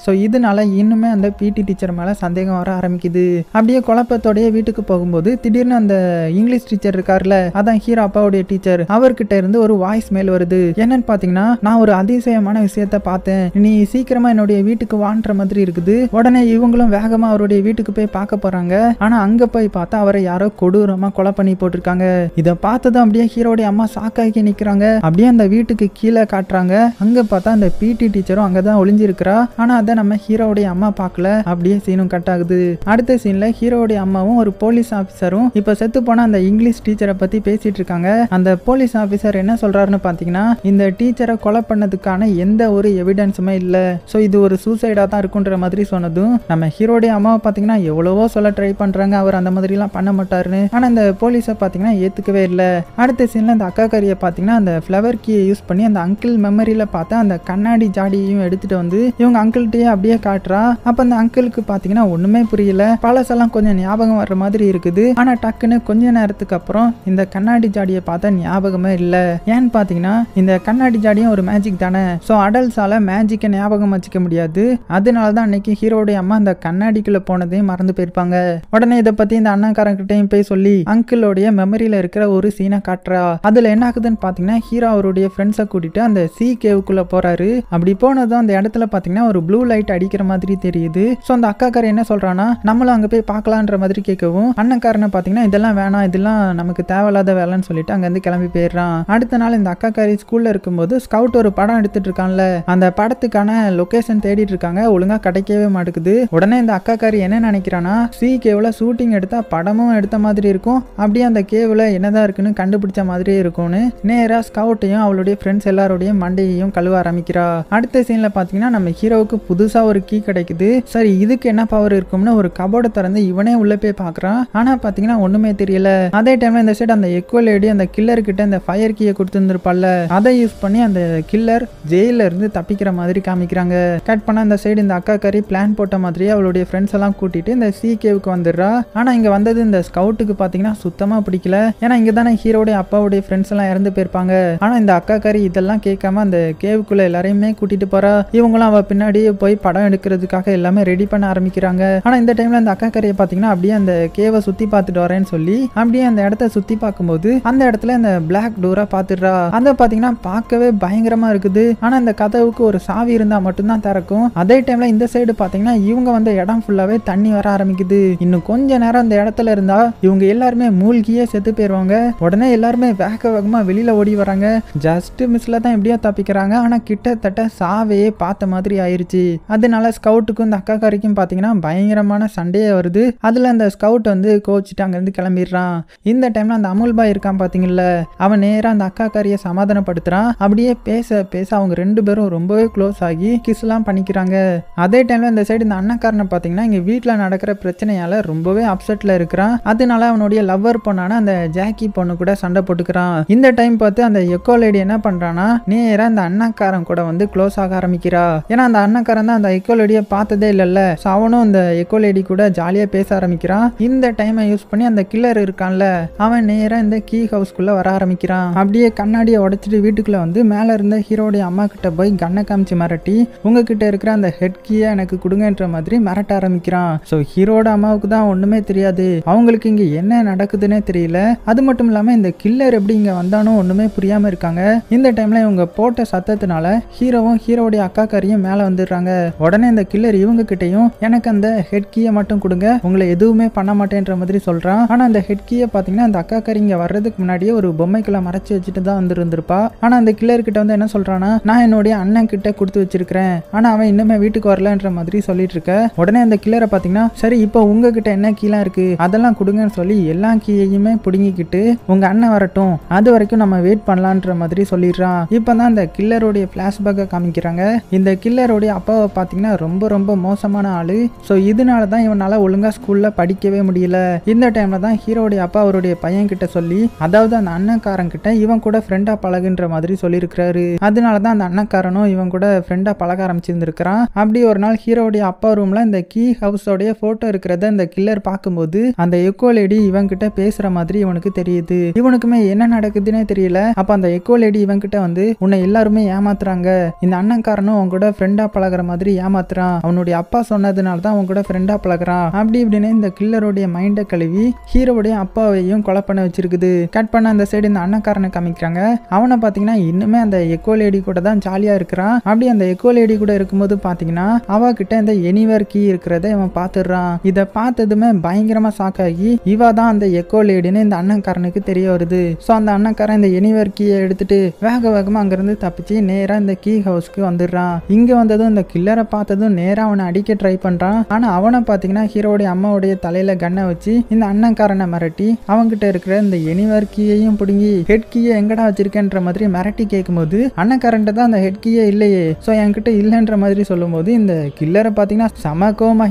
ஸோ இதனால இன்னுமே அந்த பிடி டீச்சர் மேல சந்தேகம் வர ஆரம்பிக்குது அப்படியே குழப்பத்தோடைய வீட்டுக்கு போகும்போது திடீர்னு அந்த இங்கிலீஷ் டீச்சர் இருக்கார்ல அதான் ஹீரோ அப்பாவுடைய டீச்சர் அவர்கிட்ட இருந்து ஒரு வாய்ஸ் மெயில் வருது என்னன்னு பாத்தீங்கன்னா நான் ஒரு அதிசயமான விஷயத்த பார்த்தேன் நீ சீக்கிரமா என்னுடைய வீட்டுக்கு வான்ற மாதிரி இருக்குது உடனே இவங்களும் வேகமா அவருடைய வீட்டுக்கு போய் பார்க்க போறாங்க ஆனா அங்க போய் பார்த்தா அவரை யாரோ கொடூரமா கொலை பண்ணி போட்டிருக்காங்க இதை பார்த்ததும் அப்படியே ஹீரோடைய அம்மா சாக்காக்கி நிக்கிறாங்க அப்படியே அந்த வீட்டுக்கு கீழே காட்டுறாங்க அங்க பார்த்தா அந்த பிடி டீச்சரும் அங்கதான் ஒளிஞ்சிருக்கிறா ஆனா அதை நம்ம ஹீரோடைய அம்மா பார்க்கல அப்படியே சீனும் கட் ஆகுது அடுத்த சீன்ல ஹீரோடைய அம்மாவும் ஒரு போலீஸ் ஆபீசரும் இப்ப செத்து போன அந்த இங்கிலீஷ் டீச்சரை பத்தி பேசிட்டு இருக்காங்க அந்த போலீஸ் ஆஃபீஸர் என்ன சொல்றாருன்னு பாத்தீங்கன்னா இந்த டீச்சரை கொலை பண்ணதுக்கான எந்த ஒரு எவிடன்ஸுமே இல்லை ஸோ இது ஒரு சூசைடா தான் இருக்குன்ற மாதிரி சொன்னதும் நம்ம ஹீரோடைய அம்மாவை பாத்தீங்கன்னா எவ்வளவோ சொல்ல ட்ரை பண்றாங்க அவர் அந்த மாதிரிலாம் பண்ண மாட்டாருன்னு ஆனா அந்த போலீஸை பாத்தீங்கன்னா ஏத்துக்கவே இல்லை அடுத்த சீன்ல அந்த அக்கா கறியை பாத்தீங்கன்னா அந்த ஃப்ளவர் கீயை யூஸ் பண்ணி அந்த அங்கிள் மெமரியில பார்த்தா அந்த கண்ணாடி ஜாடியையும் எடுத்துட்டு வந்து இவங்க அங்கிள்கிட்டயே அப்படியே காட்டுறா அப்போ அந்த அங்கிளுக்கு பாத்தீங்கன்னா ஒண்ணுமே புரியல பழசெல்லாம் கொஞ்சம் ஞாபகம் வர்ற மாதிரி இருக்குது ஆனா டக்குன்னு கொஞ்ச நேரத்துக்கு அப்புறம் அப்புறம் இந்த கண்ணாடி ஜாடியை பார்த்தா ஞாபகமே இல்லை ஏன்னு பார்த்தீங்கன்னா இந்த கண்ணாடி ஜாடியும் ஒரு மேஜிக் தானே ஸோ அடல்ட்ஸால் மேஜிக்கை ஞாபகம் வச்சுக்க முடியாது அதனால தான் அன்னைக்கு ஹீரோடைய அம்மா அந்த கண்ணாடிக்குள்ளே போனதையும் மறந்து போயிருப்பாங்க உடனே இதை பற்றி இந்த அண்ணாக்காரங்கிட்டையும் போய் சொல்லி அங்கிளோடைய மெமரியில் இருக்கிற ஒரு சீனை காட்டுறா அதில் என்ன ஆகுதுன்னு பார்த்தீங்கன்னா ஹீரோ அவருடைய ஃப்ரெண்ட்ஸை கூட்டிட்டு அந்த சி கேவுக்குள்ளே போகிறாரு அப்படி போனதும் அந்த இடத்துல பார்த்தீங்கன்னா ஒரு ப்ளூ லைட் அடிக்கிற மாதிரி தெரியுது ஸோ அந்த அக்காக்கார என்ன சொல்கிறான்னா நம்மளும் அங்கே போய் பார்க்கலான்ற மாதிரி கேட்கவும் அண்ணக்காரனை பார்த்தீங்கன்னா இதெல்லாம் வேணாம் இதெல்லாம் நமக்கு தேவையில்லாத வேலைன்னு சொல்லிட்டு அங்கேருந்து கிளம்பி போயிடுறான் அடுத்த நாள் இந்த அக்கா அக்காக்காரி ஸ்கூல்ல இருக்கும்போது ஸ்கவுட் ஒரு படம் எடுத்துட்டு இருக்கான்ல அந்த படத்துக்கான லொக்கேஷன் தேடிட்டு இருக்காங்க ஒழுங்கா கிடைக்கவே மாட்டேங்குது உடனே இந்த அக்காக்காரி என்ன நினைக்கிறானா சி கேவ்ல ஷூட்டிங் எடுத்தா படமும் எடுத்த மாதிரி இருக்கும் அப்படியே அந்த கேவ்ல என்னதான் இருக்குன்னு கண்டுபிடிச்ச மாதிரியே இருக்கும்னு நேரா ஸ்கவுட்டையும் அவளுடைய ஃப்ரெண்ட்ஸ் எல்லாரோடையும் மண்டையையும் கழுவ ஆரம்பிக்கிறா அடுத்த சீன்ல பாத்தீங்கன்னா நம்ம ஹீரோவுக்கு புதுசா ஒரு கீ கிடைக்குது சரி இதுக்கு என்ன பவர் இருக்கும்னு ஒரு கபோர்டை திறந்து இவனே உள்ள போய் பாக்குறான் ஆனா பாத்தீங்கன்னா ஒண்ணுமே தெரியல அதே டைம்ல இந்த சைடு அந்த எக்குவல் லேடி அந்த கில்லர் கிட்ட இந்த ஃபயர் கீயை கொடுத்துருந்துருப்பால அதை யூஸ் பண்ணி அந்த கில்லர் ஜெயில இருந்து தப்பிக்கிற மாதிரி காமிக்கிறாங்க கட் பண்ண அந்த சைடு இந்த அக்கா கறி பிளான் போட்ட மாதிரியே அவளுடைய ஃப்ரெண்ட்ஸ் எல்லாம் கூட்டிட்டு இந்த சி கேவுக்கு வந்துடுறா ஆனா இங்க வந்தது இந்த ஸ்கவுட்டுக்கு பாத்தீங்கன்னா சுத்தமா பிடிக்கல ஏன்னா இங்க தானே ஹீரோடைய அப்பாவுடைய ஃப்ரெண்ட்ஸ் எல்லாம் இறந்து போயிருப்பாங்க ஆனா இந்த அக்கா கறி இதெல்லாம் கேட்காம அந்த கேவுக்குள்ள எல்லாரையுமே கூட்டிட்டு போறா இவங்களும் அவ பின்னாடி போய் படம் எடுக்கிறதுக்காக எல்லாமே ரெடி பண்ண ஆரம்பிக்கிறாங்க ஆனா இந்த டைம்ல அந்த அக்கா கறியை பாத்தீங்கன்னா அப்படியே அந்த கேவை சுத்தி பார்த்துட்டு வரேன்னு சொல்லி அப்படியே அந்த இடத்த சுத்தி பார்க்கும்போது அந்த இடத்துல இந்த பிளாக் டோரா பாத்துடுறா அந்த பாத்தீங்கன்னா பார்க்கவே பயங்கரமா இருக்குது ஆனா இந்த கதவுக்கு ஒரு சாவி இருந்தா மட்டும்தான் திறக்கும் அதே டைம்ல இந்த சைடு பாத்தீங்கன்னா இவங்க வந்த இடம் ஃபுல்லாவே தண்ணி வர ஆரம்பிக்குது இன்னும் கொஞ்ச நேரம் அந்த இடத்துல இருந்தா இவங்க எல்லாருமே மூழ்கியே செத்து போயிடுவாங்க உடனே எல்லாருமே வேக வேகமா வெளியில ஓடி வராங்க ஜஸ்ட் மிஸ்ல தான் எப்படியோ தப்பிக்கிறாங்க ஆனா கிட்டத்தட்ட சாவையே பார்த்த மாதிரி ஆயிடுச்சு அதனால ஸ்கவுட்டுக்கும் இந்த அக்கா காரிக்கும் பாத்தீங்கன்னா பயங்கரமான சண்டையே வருது அதுல அந்த ஸ்கவுட் வந்து கோச்சிட்டு இருந்து கிளம்பிடுறான் இந்த டைமில் அந்த அமுல்பாய் இருக்கான் பார்த்தீங்கல்ல அவன் நேராக அந்த அக்கா காரிய சமாதானப்படுத்துகிறான் அப்படியே பேச பேச அவங்க ரெண்டு பேரும் ரொம்பவே க்ளோஸ் ஆகி கிஸ்லாம் பண்ணிக்கிறாங்க அதே டைமில் இந்த சைடு இந்த அண்ணக்காரனை பார்த்தீங்கன்னா இங்க வீட்டில் நடக்கிற பிரச்சனையால் ரொம்பவே அப்செட்டில் இருக்கிறான் அதனால அவனுடைய லவ்வர் பொண்ணான அந்த ஜாக்கி பொண்ணு கூட சண்டை போட்டுக்கிறான் இந்த டைம் பார்த்து அந்த எக்கோ லேடி என்ன பண்ணுறான்னா நேராக அந்த அண்ணக்காரன் கூட வந்து க்ளோஸ் ஆக ஆரம்பிக்கிறா ஏன்னா அந்த அண்ணக்காரன் தான் அந்த எக்கோ லேடியை பார்த்ததே இல்லைல்ல ஸோ அவனும் அந்த எக்கோ லேடி கூட ஜாலியாக பேச ஆரம்பிக்கிறான் இந்த டைமை யூஸ் பண்ணி அந்த கில்லர் இருக்கான்ல அவன் நேராக இந்த கீ ஹவுஸ்க்குள்ளே வர ஆரம்பிக்கிறான் அப்படியே கண்ணாடியை உடச்சிட்டு வீட்டுக்குள்ளே வந்து மேலே இருந்த ஹீரோடைய அம்மா கிட்ட போய் கண்ணை காமிச்சு மிரட்டி உங்ககிட்ட இருக்கிற அந்த ஹெட் கீயை எனக்கு கொடுங்கன்ற மாதிரி மிரட்ட ஆரம்பிக்கிறான் ஸோ ஹீரோட அம்மாவுக்கு தான் ஒன்றுமே தெரியாது அவங்களுக்கு இங்கே என்ன நடக்குதுன்னே தெரியல அது மட்டும் இல்லாமல் இந்த கில்லர் எப்படி இங்கே வந்தானோ ஒன்றுமே புரியாமல் இருக்காங்க இந்த டைமில் இவங்க போட்ட சத்தத்தினால ஹீரோவும் ஹீரோடைய காரியும் மேலே வந்துடுறாங்க உடனே இந்த கில்லர் இவங்க கிட்டையும் எனக்கு அந்த ஹெட் கீயை மட்டும் கொடுங்க உங்களை எதுவுமே பண்ண மாட்டேன்ற மாதிரி சொல்கிறான் ஆனால் அந்த ஹெட் கீயை பார்த்தீங்கன்னா அந்த அக்கா கறிங்க வர்றதுக்கு முன்னாடியே ஒரு பொம்மைக்குள்ள மறைச்சி வச்சுட்டு தான் வந்துருந்துருப்பா ஆனால் அந்த கிட்ட வந்து என்ன சொல்கிறான்னா நான் என்னுடைய அண்ணன் கிட்ட கொடுத்து வச்சிருக்கிறேன் ஆனால் அவன் இன்னுமே வீட்டுக்கு வரலன்ற மாதிரி சொல்லிட்டு இருக்க உடனே அந்த கிளரை பார்த்தீங்கன்னா சரி இப்போ உங்ககிட்ட என்ன கீழா இருக்கு அதெல்லாம் கொடுங்கன்னு சொல்லி எல்லா கீழையுமே பிடுங்கிக்கிட்டு உங்கள் அண்ணன் வரட்டும் அது வரைக்கும் நம்ம வெயிட் பண்ணலான்ற மாதிரி சொல்லிடுறான் இப்போ தான் அந்த கில்லருடைய ஃப்ளாஷ்பேக்கை காமிக்கிறாங்க இந்த கில்லருடைய அப்பாவை பார்த்தீங்கன்னா ரொம்ப ரொம்ப மோசமான ஆள் ஸோ இதனால தான் இவனால் ஒழுங்கா ஸ்கூலில் படிக்கவே முடியல இந்த டைமில் தான் ஹீரோடைய அப்பா அவருடைய பையன்கிட்ட சொல்லி அதாவது அந்த கிட்ட இவன் கூட ஃப்ரெண்டா பழகுன்ற மாதிரி சொல்லியிருக்கிறாரு அதனால தான் அந்த அண்ணன்காரனும் இவன் கூட ஃப்ரெண்டா பழக ஆரம்பிச்சிருந்துருக்கிறான் அப்படி ஒரு நாள் ஹீரோடைய அப்பா ரூம்ல இந்த கீ ஹவுஸோடைய போட்டோ இருக்கிறத இந்த கில்லர் பார்க்கும்போது அந்த எக்கோ லேடி இவன் கிட்ட பேசுற மாதிரி இவனுக்கு தெரியுது இவனுக்குமே என்ன நடக்குதுன்னே தெரியல அப்ப அந்த எக்கோ லேடி இவன் கிட்ட வந்து உன்னை எல்லாருமே ஏமாத்துறாங்க இந்த அண்ணன்காரனும் அவங்க கூட ஃப்ரெண்டா பழகிற மாதிரி ஏமாத்துறான் அவனுடைய அப்பா சொன்னதுனால தான் அவன் கூட ஃப்ரெண்டா பழகிறான் அப்படி இப்படின்னு இந்த கில்லருடைய மைண்டை கழுவி ஹீரோடைய அப்பாவையும் கொலை பண்ண வச்சிருக்குது கட் பண்ண அந்த சைடு இந்த அண்ணக்காரனை காமிக்கிறாங்க அவனை பார்த்தீங்கன்னா இன்னுமே அந்த எக்கோ லேடி கூட தான் ஜாலியாக இருக்கிறான் அப்படி அந்த எக்கோ லேடி கூட இருக்கும்போது பார்த்தீங்கன்னா கிட்ட இந்த எனிவர் கீ இருக்கிறத அவன் பார்த்துடுறான் இதை பார்த்ததுமே பயங்கரமாக ஷாக்காகி இவா தான் அந்த எக்கோ லேடின்னு இந்த அண்ணன்காரனுக்கு தெரிய வருது ஸோ அந்த அண்ணன்காரன் இந்த எனிவர் கீயை எடுத்துட்டு வேக வேகமாக அங்கேருந்து தப்பிச்சு நேராக இந்த கீ ஹவுஸ்க்கு வந்துடுறான் இங்கே வந்ததும் இந்த கில்லரை பார்த்ததும் நேராக அவனை அடிக்க ட்ரை பண்ணுறான் ஆனால் அவனை பார்த்தீங்கன்னா ஹீரோடைய அம்மாவுடைய தலையில் கண்ணை வச்சு இந்த அண்ணன்காரனை மிரட்டி அவங்க கிட்ட இருக்கிற இந்த எனிவர் கீயையும் பிடுங்கி ஹெட் கீயை எங்கடா வச்சிருக்கேன்ற மாதிரி மிரட்டி கேட்கும்போது அண்ணக்காரன்ட்ட தான் அந்த ஹெட் கீயே இல்லையே ஸோ என்கிட்ட இல்லைன்ற மாதிரி சொல்லும்போது இந்த கில்லரை பார்த்தீங்கன்னா சம கோமா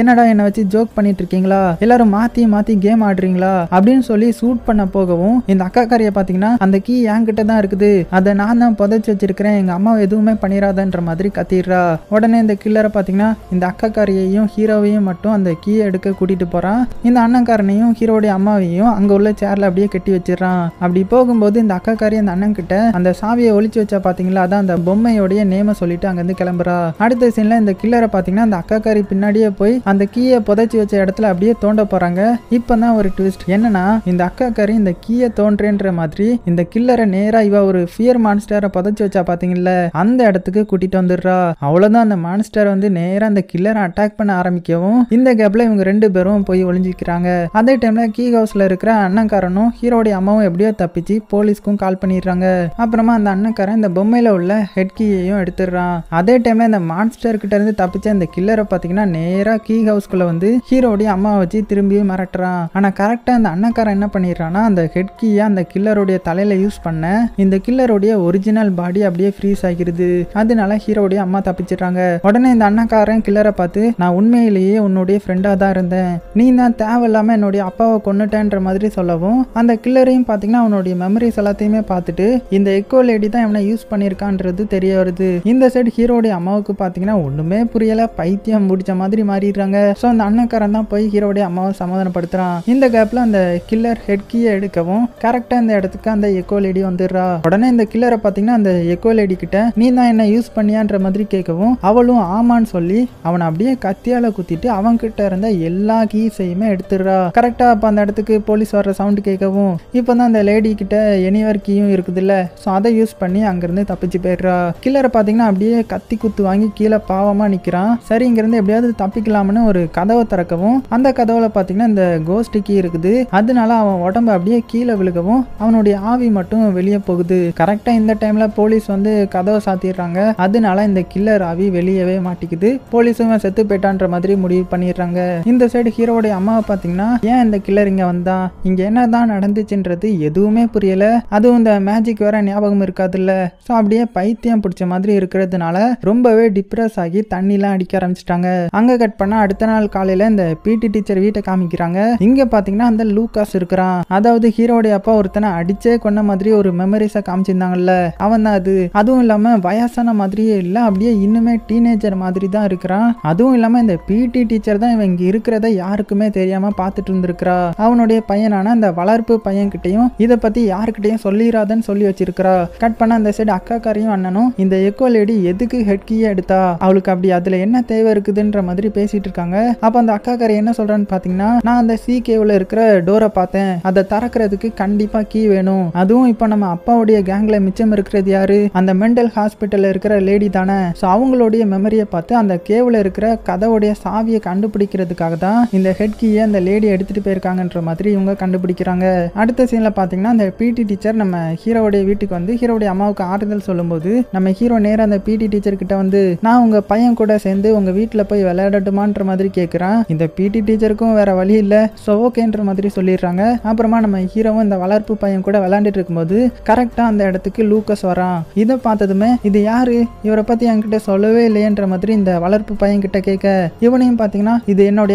என்னடா என்னை வச்சு ஜோக் பண்ணிட்டு இருக்கீங்களா எல்லாரும் மாத்தி மாத்தி கேம் ஆடுறீங்களா அப்படின்னு சொல்லி சூட் பண்ண போகவும் இந்த அக்காக்காரிய பார்த்தீங்கன்னா அந்த கீ என்கிட்ட தான் இருக்குது அதை நான் தான் புதைச்சி வச்சிருக்கிறேன் எங்க அம்மா எதுவுமே பண்ணிடாதன்ற மாதிரி கத்திடுறா உடனே இந்த கில்லரை பார்த்தீங்கன்னா இந்த அக்காக்காரியையும் ஹீரோவையும் மட்டும் அந்த கீ எடுக்க கூட்டிட்டு போறான் இந்த காரனையும் ஹீரோடைய அம்மாவையும் அங்க அங்கே உள்ள சேரில் அப்படியே கட்டி வச்சிடறான் அப்படி போகும்போது இந்த அக்காக்காரி அந்த அண்ணன் கிட்ட அந்த சாவியை ஒழிச்சு வச்சா பார்த்தீங்களா அதான் அந்த பொம்மையோடைய நேமை சொல்லிட்டு அங்கேருந்து கிளம்புறா அடுத்த சீனில் இந்த கில்லரை பார்த்தீங்கன்னா அந்த அக்காக்காரி பின்னாடியே போய் அந்த கீயை புதைச்சி வச்ச இடத்துல அப்படியே தோண்ட போகிறாங்க இப்போ தான் ஒரு ட்விஸ்ட் என்னன்னா இந்த அக்காக்காரி இந்த கீயை தோன்றேன்ற மாதிரி இந்த கில்லரை நேராக இவ ஒரு ஃபியர் மான்ஸ்டரை புதைச்சி வச்சா பார்த்தீங்களா அந்த இடத்துக்கு கூட்டிட்டு வந்துடுறா அவ்வளோதான் அந்த மான்ஸ்டர் வந்து நேராக அந்த கில்லரை அட்டாக் பண்ண ஆரம்பிக்கவும் இந்த கேப்பில் இவங்க ரெண்டு பேரும் போய் ஒளிஞ்சிக்கிறாங்க அதே டைமில் கீ ஹவுஸில் இருக்கிற அண்ணன்காரனும் ஹீரோடைய அம்மாவும் எப்படியோ தப்பிச்சு போலீஸ்க்கும் கால் பண்ணிடுறாங்க அப்புறமா அந்த அண்ணன்காரன் இந்த பொம்மையில உள்ள ஹெட் கீயையும் எடுத்துடுறான் அதே டைம்ல இந்த மான்ஸ்டர் கிட்ட இருந்து தப்பிச்ச இந்த கில்லரை பாத்தீங்கன்னா நேரா கீ ஹவுஸ்குள்ள வந்து ஹீரோடைய அம்மாவை வச்சு திரும்பி மிரட்டுறான் ஆனா கரெக்டா அந்த அண்ணக்காரன் என்ன பண்ணிடுறான்னா அந்த ஹெட் கீயை அந்த கில்லருடைய தலையில யூஸ் பண்ண இந்த கில்லருடைய ஒரிஜினல் பாடி அப்படியே ஃப்ரீஸ் ஆகிருது அதனால ஹீரோடைய அம்மா தப்பிச்சிடுறாங்க உடனே இந்த அண்ணக்காரன் கில்லரை பார்த்து நான் உண்மையிலேயே உன்னுடைய ஃப்ரெண்டாக தான் இருந்தேன் நீ தான் தேவையில்லாமல் என்னுடைய அப்பாவை கொண்டுட்டேன்ற மாதிரி சொல்லவும் அந்த கில்லரையும் பார்த்தீங்கன்னா அவனுடைய மெமரிஸ் எல்லாத்தையுமே பார்த்துட்டு இந்த எக்கோ லேடி தான் இவனை யூஸ் பண்ணியிருக்கான்றது தெரிய வருது இந்த சைடு ஹீரோடைய அம்மாவுக்கு பார்த்தீங்கன்னா ஒன்றுமே புரியல பைத்தியம் முடிச்ச மாதிரி மாறிடுறாங்க ஸோ அந்த அண்ணக்காரன் தான் போய் ஹீரோடைய அம்மாவை சமாதானப்படுத்துறான் இந்த கேப்பில் அந்த கில்லர் ஹெட் கீயை எடுக்கவும் கரெக்டாக இந்த இடத்துக்கு அந்த எக்கோ லேடி வந்துடுறா உடனே இந்த கில்லரை பார்த்தீங்கன்னா அந்த எக்கோ லேடி கிட்ட நீ தான் என்ன யூஸ் பண்ணியான்ற மாதிரி கேட்கவும் அவளும் ஆமான்னு சொல்லி அவனை அப்படியே கத்தியால குத்திட்டு அவன் கிட்ட இருந்த எல்லா கீஸையுமே எடுத்துடுறா கரெக்டாக அப்போ அந்த இடத்துக்கு போலீஸ் வர்ற வர சவுண்டு கேட்கவும் இப்போ தான் அந்த லேடி கிட்ட எனிவர் கீயும் இருக்குதுல்ல ஸோ அதை யூஸ் பண்ணி அங்கேருந்து தப்பிச்சு போயிடுறா கில்லரை பார்த்தீங்கன்னா அப்படியே கத்தி குத்து வாங்கி கீழே பாவமாக நிற்கிறான் சரி இங்கேருந்து எப்படியாவது தப்பிக்கலாம்னு ஒரு கதவை திறக்கவும் அந்த கதவுல பார்த்தீங்கன்னா இந்த கோஸ்ட் கீ இருக்குது அதனால அவன் உடம்பு அப்படியே கீழே விழுகவும் அவனுடைய ஆவி மட்டும் வெளியே போகுது கரெக்டாக இந்த டைமில் போலீஸ் வந்து கதவை சாத்திடுறாங்க அதனால இந்த கில்லர் ஆவி வெளியவே மாட்டிக்குது போலீஸும் செத்து போயிட்டான்ற மாதிரி முடிவு பண்ணிடுறாங்க இந்த சைடு ஹீரோடைய அம்மாவை பார்த்தீங்கன்னா ஏன் இந்த கில்லர் இங்கே வந்தான் இங்கே என்ன தான் நடந்துச்சுன்றது எதுவுமே புரியல அதுவும் இந்த மேஜிக் வேற ஞாபகம் இருக்காதுல்ல ஸோ அப்படியே பைத்தியம் பிடிச்ச மாதிரி இருக்கிறதுனால ரொம்பவே டிப்ரெஸ் ஆகி தண்ணிலாம் அடிக்க ஆரம்பிச்சிட்டாங்க அங்கே கட் பண்ணால் அடுத்த நாள் காலையில் இந்த பிடி டீச்சர் வீட்டை காமிக்கிறாங்க இங்கே பார்த்தீங்கன்னா அந்த லூக்காஸ் இருக்கிறான் அதாவது ஹீரோடைய அப்பா ஒருத்தனை அடிச்சே கொண்ட மாதிரி ஒரு மெமரிஸ காமிச்சிருந்தாங்கல்ல அவன் தான் அது அதுவும் இல்லாமல் வயசான மாதிரியே இல்லை அப்படியே இன்னுமே டீனேஜர் மாதிரி தான் இருக்கிறான் அதுவும் இல்லாமல் இந்த பிடி டீச்சர் தான் இவன் இங்கே இருக்கிறத யாருக்குமே தெரியாமல் பார்த்துட்டு இருந்திருக்கிறா அவனுடைய பையன் பையனான அந்த வளர்ப்பு பையன்கிட்டையும் இதை பத்தி யாருக்கிட்டையும் சொல்லிடாதன்னு சொல்லி வச்சிருக்கிறா கட் பண்ண அந்த சைடு அக்கா காரையும் அண்ணனும் இந்த எக்கோ லேடி எதுக்கு ஹெட்கியே எடுத்தா அவளுக்கு அப்படி அதுல என்ன தேவை இருக்குதுன்ற மாதிரி பேசிட்டு இருக்காங்க அப்போ அந்த அக்கா காரை என்ன சொல்றான்னு பாத்தீங்கன்னா நான் அந்த கேவ்ல இருக்கிற டோரை பார்த்தேன் அதை திறக்கிறதுக்கு கண்டிப்பா கீ வேணும் அதுவும் இப்போ நம்ம அப்பாவுடைய கேங்ல மிச்சம் இருக்கிறது யாரு அந்த மென்டல் ஹாஸ்பிட்டல் இருக்கிற லேடி தானே ஸோ அவங்களுடைய மெமரியை பார்த்து அந்த கேவ்ல இருக்கிற கதவுடைய சாவியை கண்டுபிடிக்கிறதுக்காக தான் இந்த ஹெட் கீயை அந்த லேடி எடுத்துட்டு போயிருக்காங்கன்ற மாதிரி இவங்க கண்டுபிடிக்கிறாங்க அடுத்த சீனில் பார்த்தீங்கன்னா அந்த பிடி டீச்சர் நம்ம ஹீரோவுடைய வீட்டுக்கு வந்து ஹீரோடைய அம்மாவுக்கு ஆறுதல் சொல்லும்போது நம்ம ஹீரோ நேராக அந்த பிடி டீச்சர் கிட்ட வந்து நான் உங்கள் பையன் கூட சேர்ந்து உங்கள் வீட்டில் போய் விளையாடட்டுமான்ற மாதிரி கேட்குறான் இந்த பிடி டீச்சருக்கும் வேற வழி இல்லை ஸோ ஓகேன்ற மாதிரி சொல்லிடுறாங்க அப்புறமா நம்ம ஹீரோவும் இந்த வளர்ப்பு பையன் கூட விளையாண்டுட்டு இருக்கும்போது கரெக்டாக அந்த இடத்துக்கு லூக்கஸ் வரான் இதை பார்த்ததுமே இது யாரு இவரை பற்றி என்கிட்ட சொல்லவே இல்லையன்ற மாதிரி இந்த வளர்ப்பு பையன் கிட்ட கேட்க இவனையும் பார்த்தீங்கன்னா இது என்னுடைய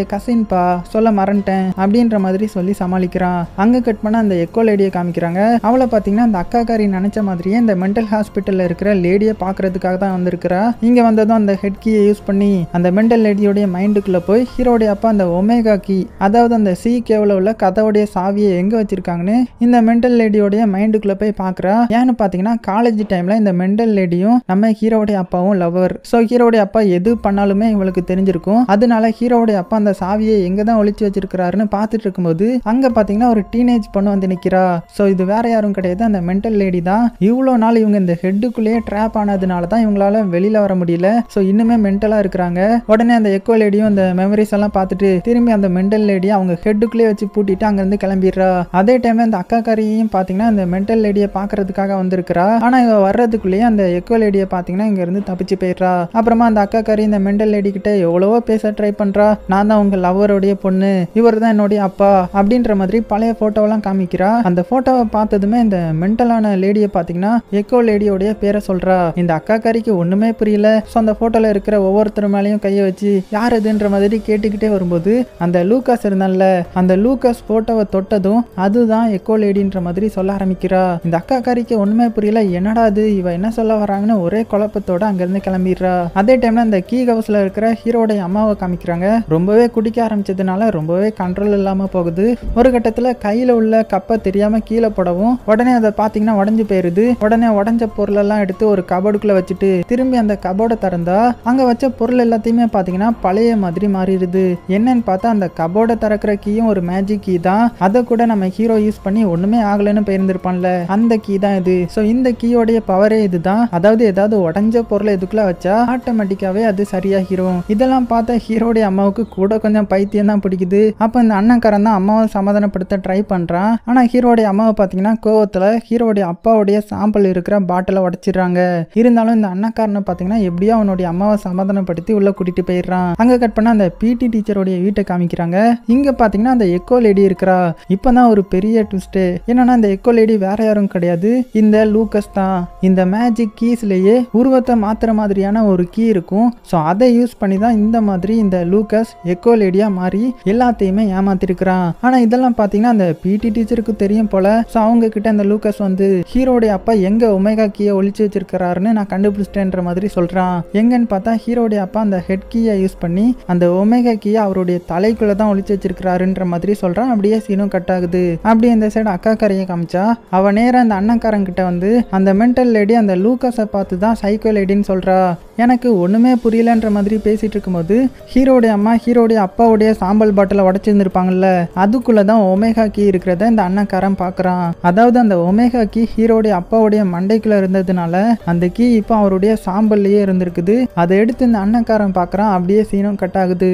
பா சொல்ல மறந்துட்டேன் அப்படின்ற மாதிரி சொல்லி சமாளிக்க காமிக்கிறான் அங்க கட் பண்ண அந்த எக்கோ லேடியை காமிக்கிறாங்க அவளை பாத்தீங்கன்னா அந்த அக்காக்காரி நினைச்ச மாதிரியே இந்த மென்டல் ஹாஸ்பிட்டல்ல இருக்கிற லேடியை பாக்குறதுக்காக தான் வந்திருக்கிறா இங்க வந்ததும் அந்த ஹெட் கீயை யூஸ் பண்ணி அந்த மென்டல் லேடியோடைய மைண்டுக்குள்ள போய் ஹீரோடைய அப்பா அந்த ஒமேகா கீ அதாவது அந்த சி கேவல உள்ள கதவுடைய சாவியை எங்க வச்சிருக்காங்கன்னு இந்த மென்டல் லேடியோடைய மைண்டுக்குள்ள போய் பாக்குறா ஏன்னு பாத்தீங்கன்னா காலேஜ் டைம்ல இந்த மென்டல் லேடியும் நம்ம ஹீரோடைய அப்பாவும் லவர் ஸோ ஹீரோடைய அப்பா எது பண்ணாலுமே இவளுக்கு தெரிஞ்சிருக்கும் அதனால ஹீரோடைய அப்பா அந்த சாவியை எங்கதான் தான் ஒழிச்சு வச்சிருக்கிறாருன்னு பார்த்துட்டு இருக்கும்போது அங்க பார்த்தீங்கன்னா பார்த்தீங்கன்னா ஒரு டீனேஜ் பொண்ணு வந்து நிற்கிறா ஸோ இது வேற யாரும் கிடையாது அந்த மென்டல் லேடி தான் இவ்வளோ நாள் இவங்க இந்த ஹெட்டுக்குள்ளேயே ட்ராப் ஆனதுனால தான் இவங்களால வெளியில் வர முடியல ஸோ இன்னுமே மென்டலாக இருக்கிறாங்க உடனே அந்த எக்கோ லேடியும் அந்த மெமரிஸ் எல்லாம் பார்த்துட்டு திரும்பி அந்த மென்டல் லேடியை அவங்க ஹெட்டுக்குள்ளேயே வச்சு பூட்டிட்டு அங்கேருந்து கிளம்பிடுறா அதே டைம் அந்த அக்கா காரியையும் பார்த்தீங்கன்னா அந்த மென்டல் லேடியை பார்க்கறதுக்காக வந்திருக்கிறா ஆனால் இவ வர்றதுக்குள்ளேயே அந்த எக்கோ லேடியை பார்த்தீங்கன்னா இங்கேருந்து தப்பிச்சு போயிடுறா அப்புறமா அந்த அக்கா காரி இந்த மென்டல் லேடி கிட்ட எவ்வளவோ பேச ட்ரை பண்ணுறா நான் தான் உங்கள் லவ்வருடைய பொண்ணு இவர் தான் என்னுடைய அப்பா அப்படின்ற மாதிரி மாதிரி பழைய ஃபோட்டோவெல்லாம் காமிக்கிறா அந்த ஃபோட்டோவை பார்த்ததுமே இந்த மென்டலான லேடியை பார்த்தீங்கன்னா எக்கோ லேடியோடைய பேரை சொல்றா இந்த அக்கா கறிக்கு ஒன்றுமே புரியல ஸோ அந்த ஃபோட்டோவில் இருக்கிற ஒவ்வொருத்தர் மேலேயும் கையை வச்சு யார் இதுன்ற மாதிரி கேட்டுக்கிட்டே வரும்போது அந்த லூக்காஸ் இருந்தால அந்த லூக்காஸ் போட்டோவை தொட்டதும் அதுதான் எக்கோ லேடின்ற மாதிரி சொல்ல ஆரம்பிக்கிறா இந்த அக்கா கறிக்கு ஒன்றுமே புரியல என்னடா அது இவ என்ன சொல்ல வராங்கன்னு ஒரே குழப்பத்தோட அங்கேருந்து கிளம்பிடுறா அதே டைம்ல அந்த கீ ஹவுஸ்ல இருக்கிற ஹீரோடைய அம்மாவை காமிக்கிறாங்க ரொம்பவே குடிக்க ஆரம்பிச்சதுனால ரொம்பவே கண்ட்ரோல் இல்லாமல் போகுது ஒரு கட்ட கட்டத்துல கையில உள்ள கப்பை தெரியாம கீழே போடவும் உடனே அதை பார்த்தீங்கன்னா உடஞ்சு போயிருது உடனே உடஞ்ச பொருள் எல்லாம் எடுத்து ஒரு கபோர்டுக்குள்ள வச்சுட்டு திரும்பி அந்த கபோர்டை திறந்தா அங்க வச்ச பொருள் எல்லாத்தையுமே பாத்தீங்கன்னா பழைய மாதிரி மாறிடுது என்னன்னு பார்த்தா அந்த கபோர்டை திறக்கிற கீயும் ஒரு மேஜிக் கீ தான் அதை கூட நம்ம ஹீரோ யூஸ் பண்ணி ஒண்ணுமே ஆகலைன்னு போயிருந்திருப்பான்ல அந்த கீ தான் இது ஸோ இந்த கீயோடைய பவரே இதுதான் அதாவது ஏதாவது உடஞ்ச பொருளை இதுக்குள்ள வச்சா ஆட்டோமேட்டிக்காவே அது சரியாகிரும் இதெல்லாம் பார்த்தா ஹீரோடைய அம்மாவுக்கு கூட கொஞ்சம் பைத்தியம் தான் பிடிக்குது அப்போ இந்த அண்ணன் தான் அம்மாவை சமாதானம் அவமானப்படுத்த ட்ரை பண்ணுறான் ஆனால் ஹீரோடைய அம்மாவை பார்த்தீங்கன்னா கோவத்தில் ஹீரோடைய அப்பாவுடைய சாம்பல் இருக்கிற பாட்டிலை உடச்சிடுறாங்க இருந்தாலும் இந்த அண்ணக்காரனை பார்த்தீங்கன்னா எப்படியோ அவனுடைய அம்மாவை சமாதானப்படுத்தி உள்ளே கூட்டிட்டு போயிடுறான் அங்கே கட் பண்ண அந்த பிடி டீச்சருடைய வீட்டை காமிக்கிறாங்க இங்கே பார்த்தீங்கன்னா அந்த எக்கோ லேடி இருக்கிறா இப்போ தான் ஒரு பெரிய ட்விஸ்ட்டு என்னென்னா அந்த எக்கோ லேடி வேற யாரும் கிடையாது இந்த லூக்கஸ் தான் இந்த மேஜிக் கீஸ்லேயே உருவத்தை மாத்திர மாதிரியான ஒரு கீ இருக்கும் ஸோ அதை யூஸ் பண்ணி தான் இந்த மாதிரி இந்த லூக்கஸ் எக்கோ லேடியாக மாறி எல்லாத்தையுமே ஏமாத்திருக்கிறான் ஆனால் இதெல்லாம் பார்த்தீங்கன்னா அந்த பிடி டீச்சருக்கு தெரியும் போல ஸோ அவங்க கிட்ட அந்த லூக்கஸ் வந்து ஹீரோடைய அப்பா எங்க ஒமேகா கீயை ஒழிச்சு வச்சிருக்கிறாருன்னு நான் கண்டுபிடிச்சிட்டேன்ற மாதிரி சொல்றான் எங்கன்னு பார்த்தா ஹீரோடைய அப்பா அந்த ஹெட் கீயை யூஸ் பண்ணி அந்த ஒமேகா கீயை அவருடைய தலைக்குள்ளே தான் ஒழிச்சு வச்சிருக்கிறாருன்ற மாதிரி சொல்றான் அப்படியே சீனும் கட் ஆகுது அப்படியே இந்த சைடு அக்கா கரையை காமிச்சா அவ நேரம் அந்த கிட்ட வந்து அந்த மென்டல் லேடி அந்த லூக்கஸை பார்த்து தான் சைக்கோ லேடின்னு சொல்கிறா எனக்கு ஒண்ணுமே புரியலன்ற மாதிரி பேசிட்டு இருக்கும்போது ஹீரோடைய அம்மா ஹீரோடைய அப்பாவுடைய சாம்பல் பாட்டிலை உடச்சிருந்துருப்பாங்கல்ல அதுக்குள்ளே தான் ஒமேகா கீ இருக்கிறத இந்த அண்ணக்காரன் பார்க்குறான் அதாவது அந்த ஒமேகா கீ ஹீரோடைய அப்பாவுடைய மண்டைக்குள்ள இருந்ததுனால அந்த கீ இப்போ அவருடைய சாம்பல்லையே இருந்திருக்குது அதை எடுத்து இந்த அண்ணக்காரன் பார்க்குறான் அப்படியே சீனம் கட் ஆகுது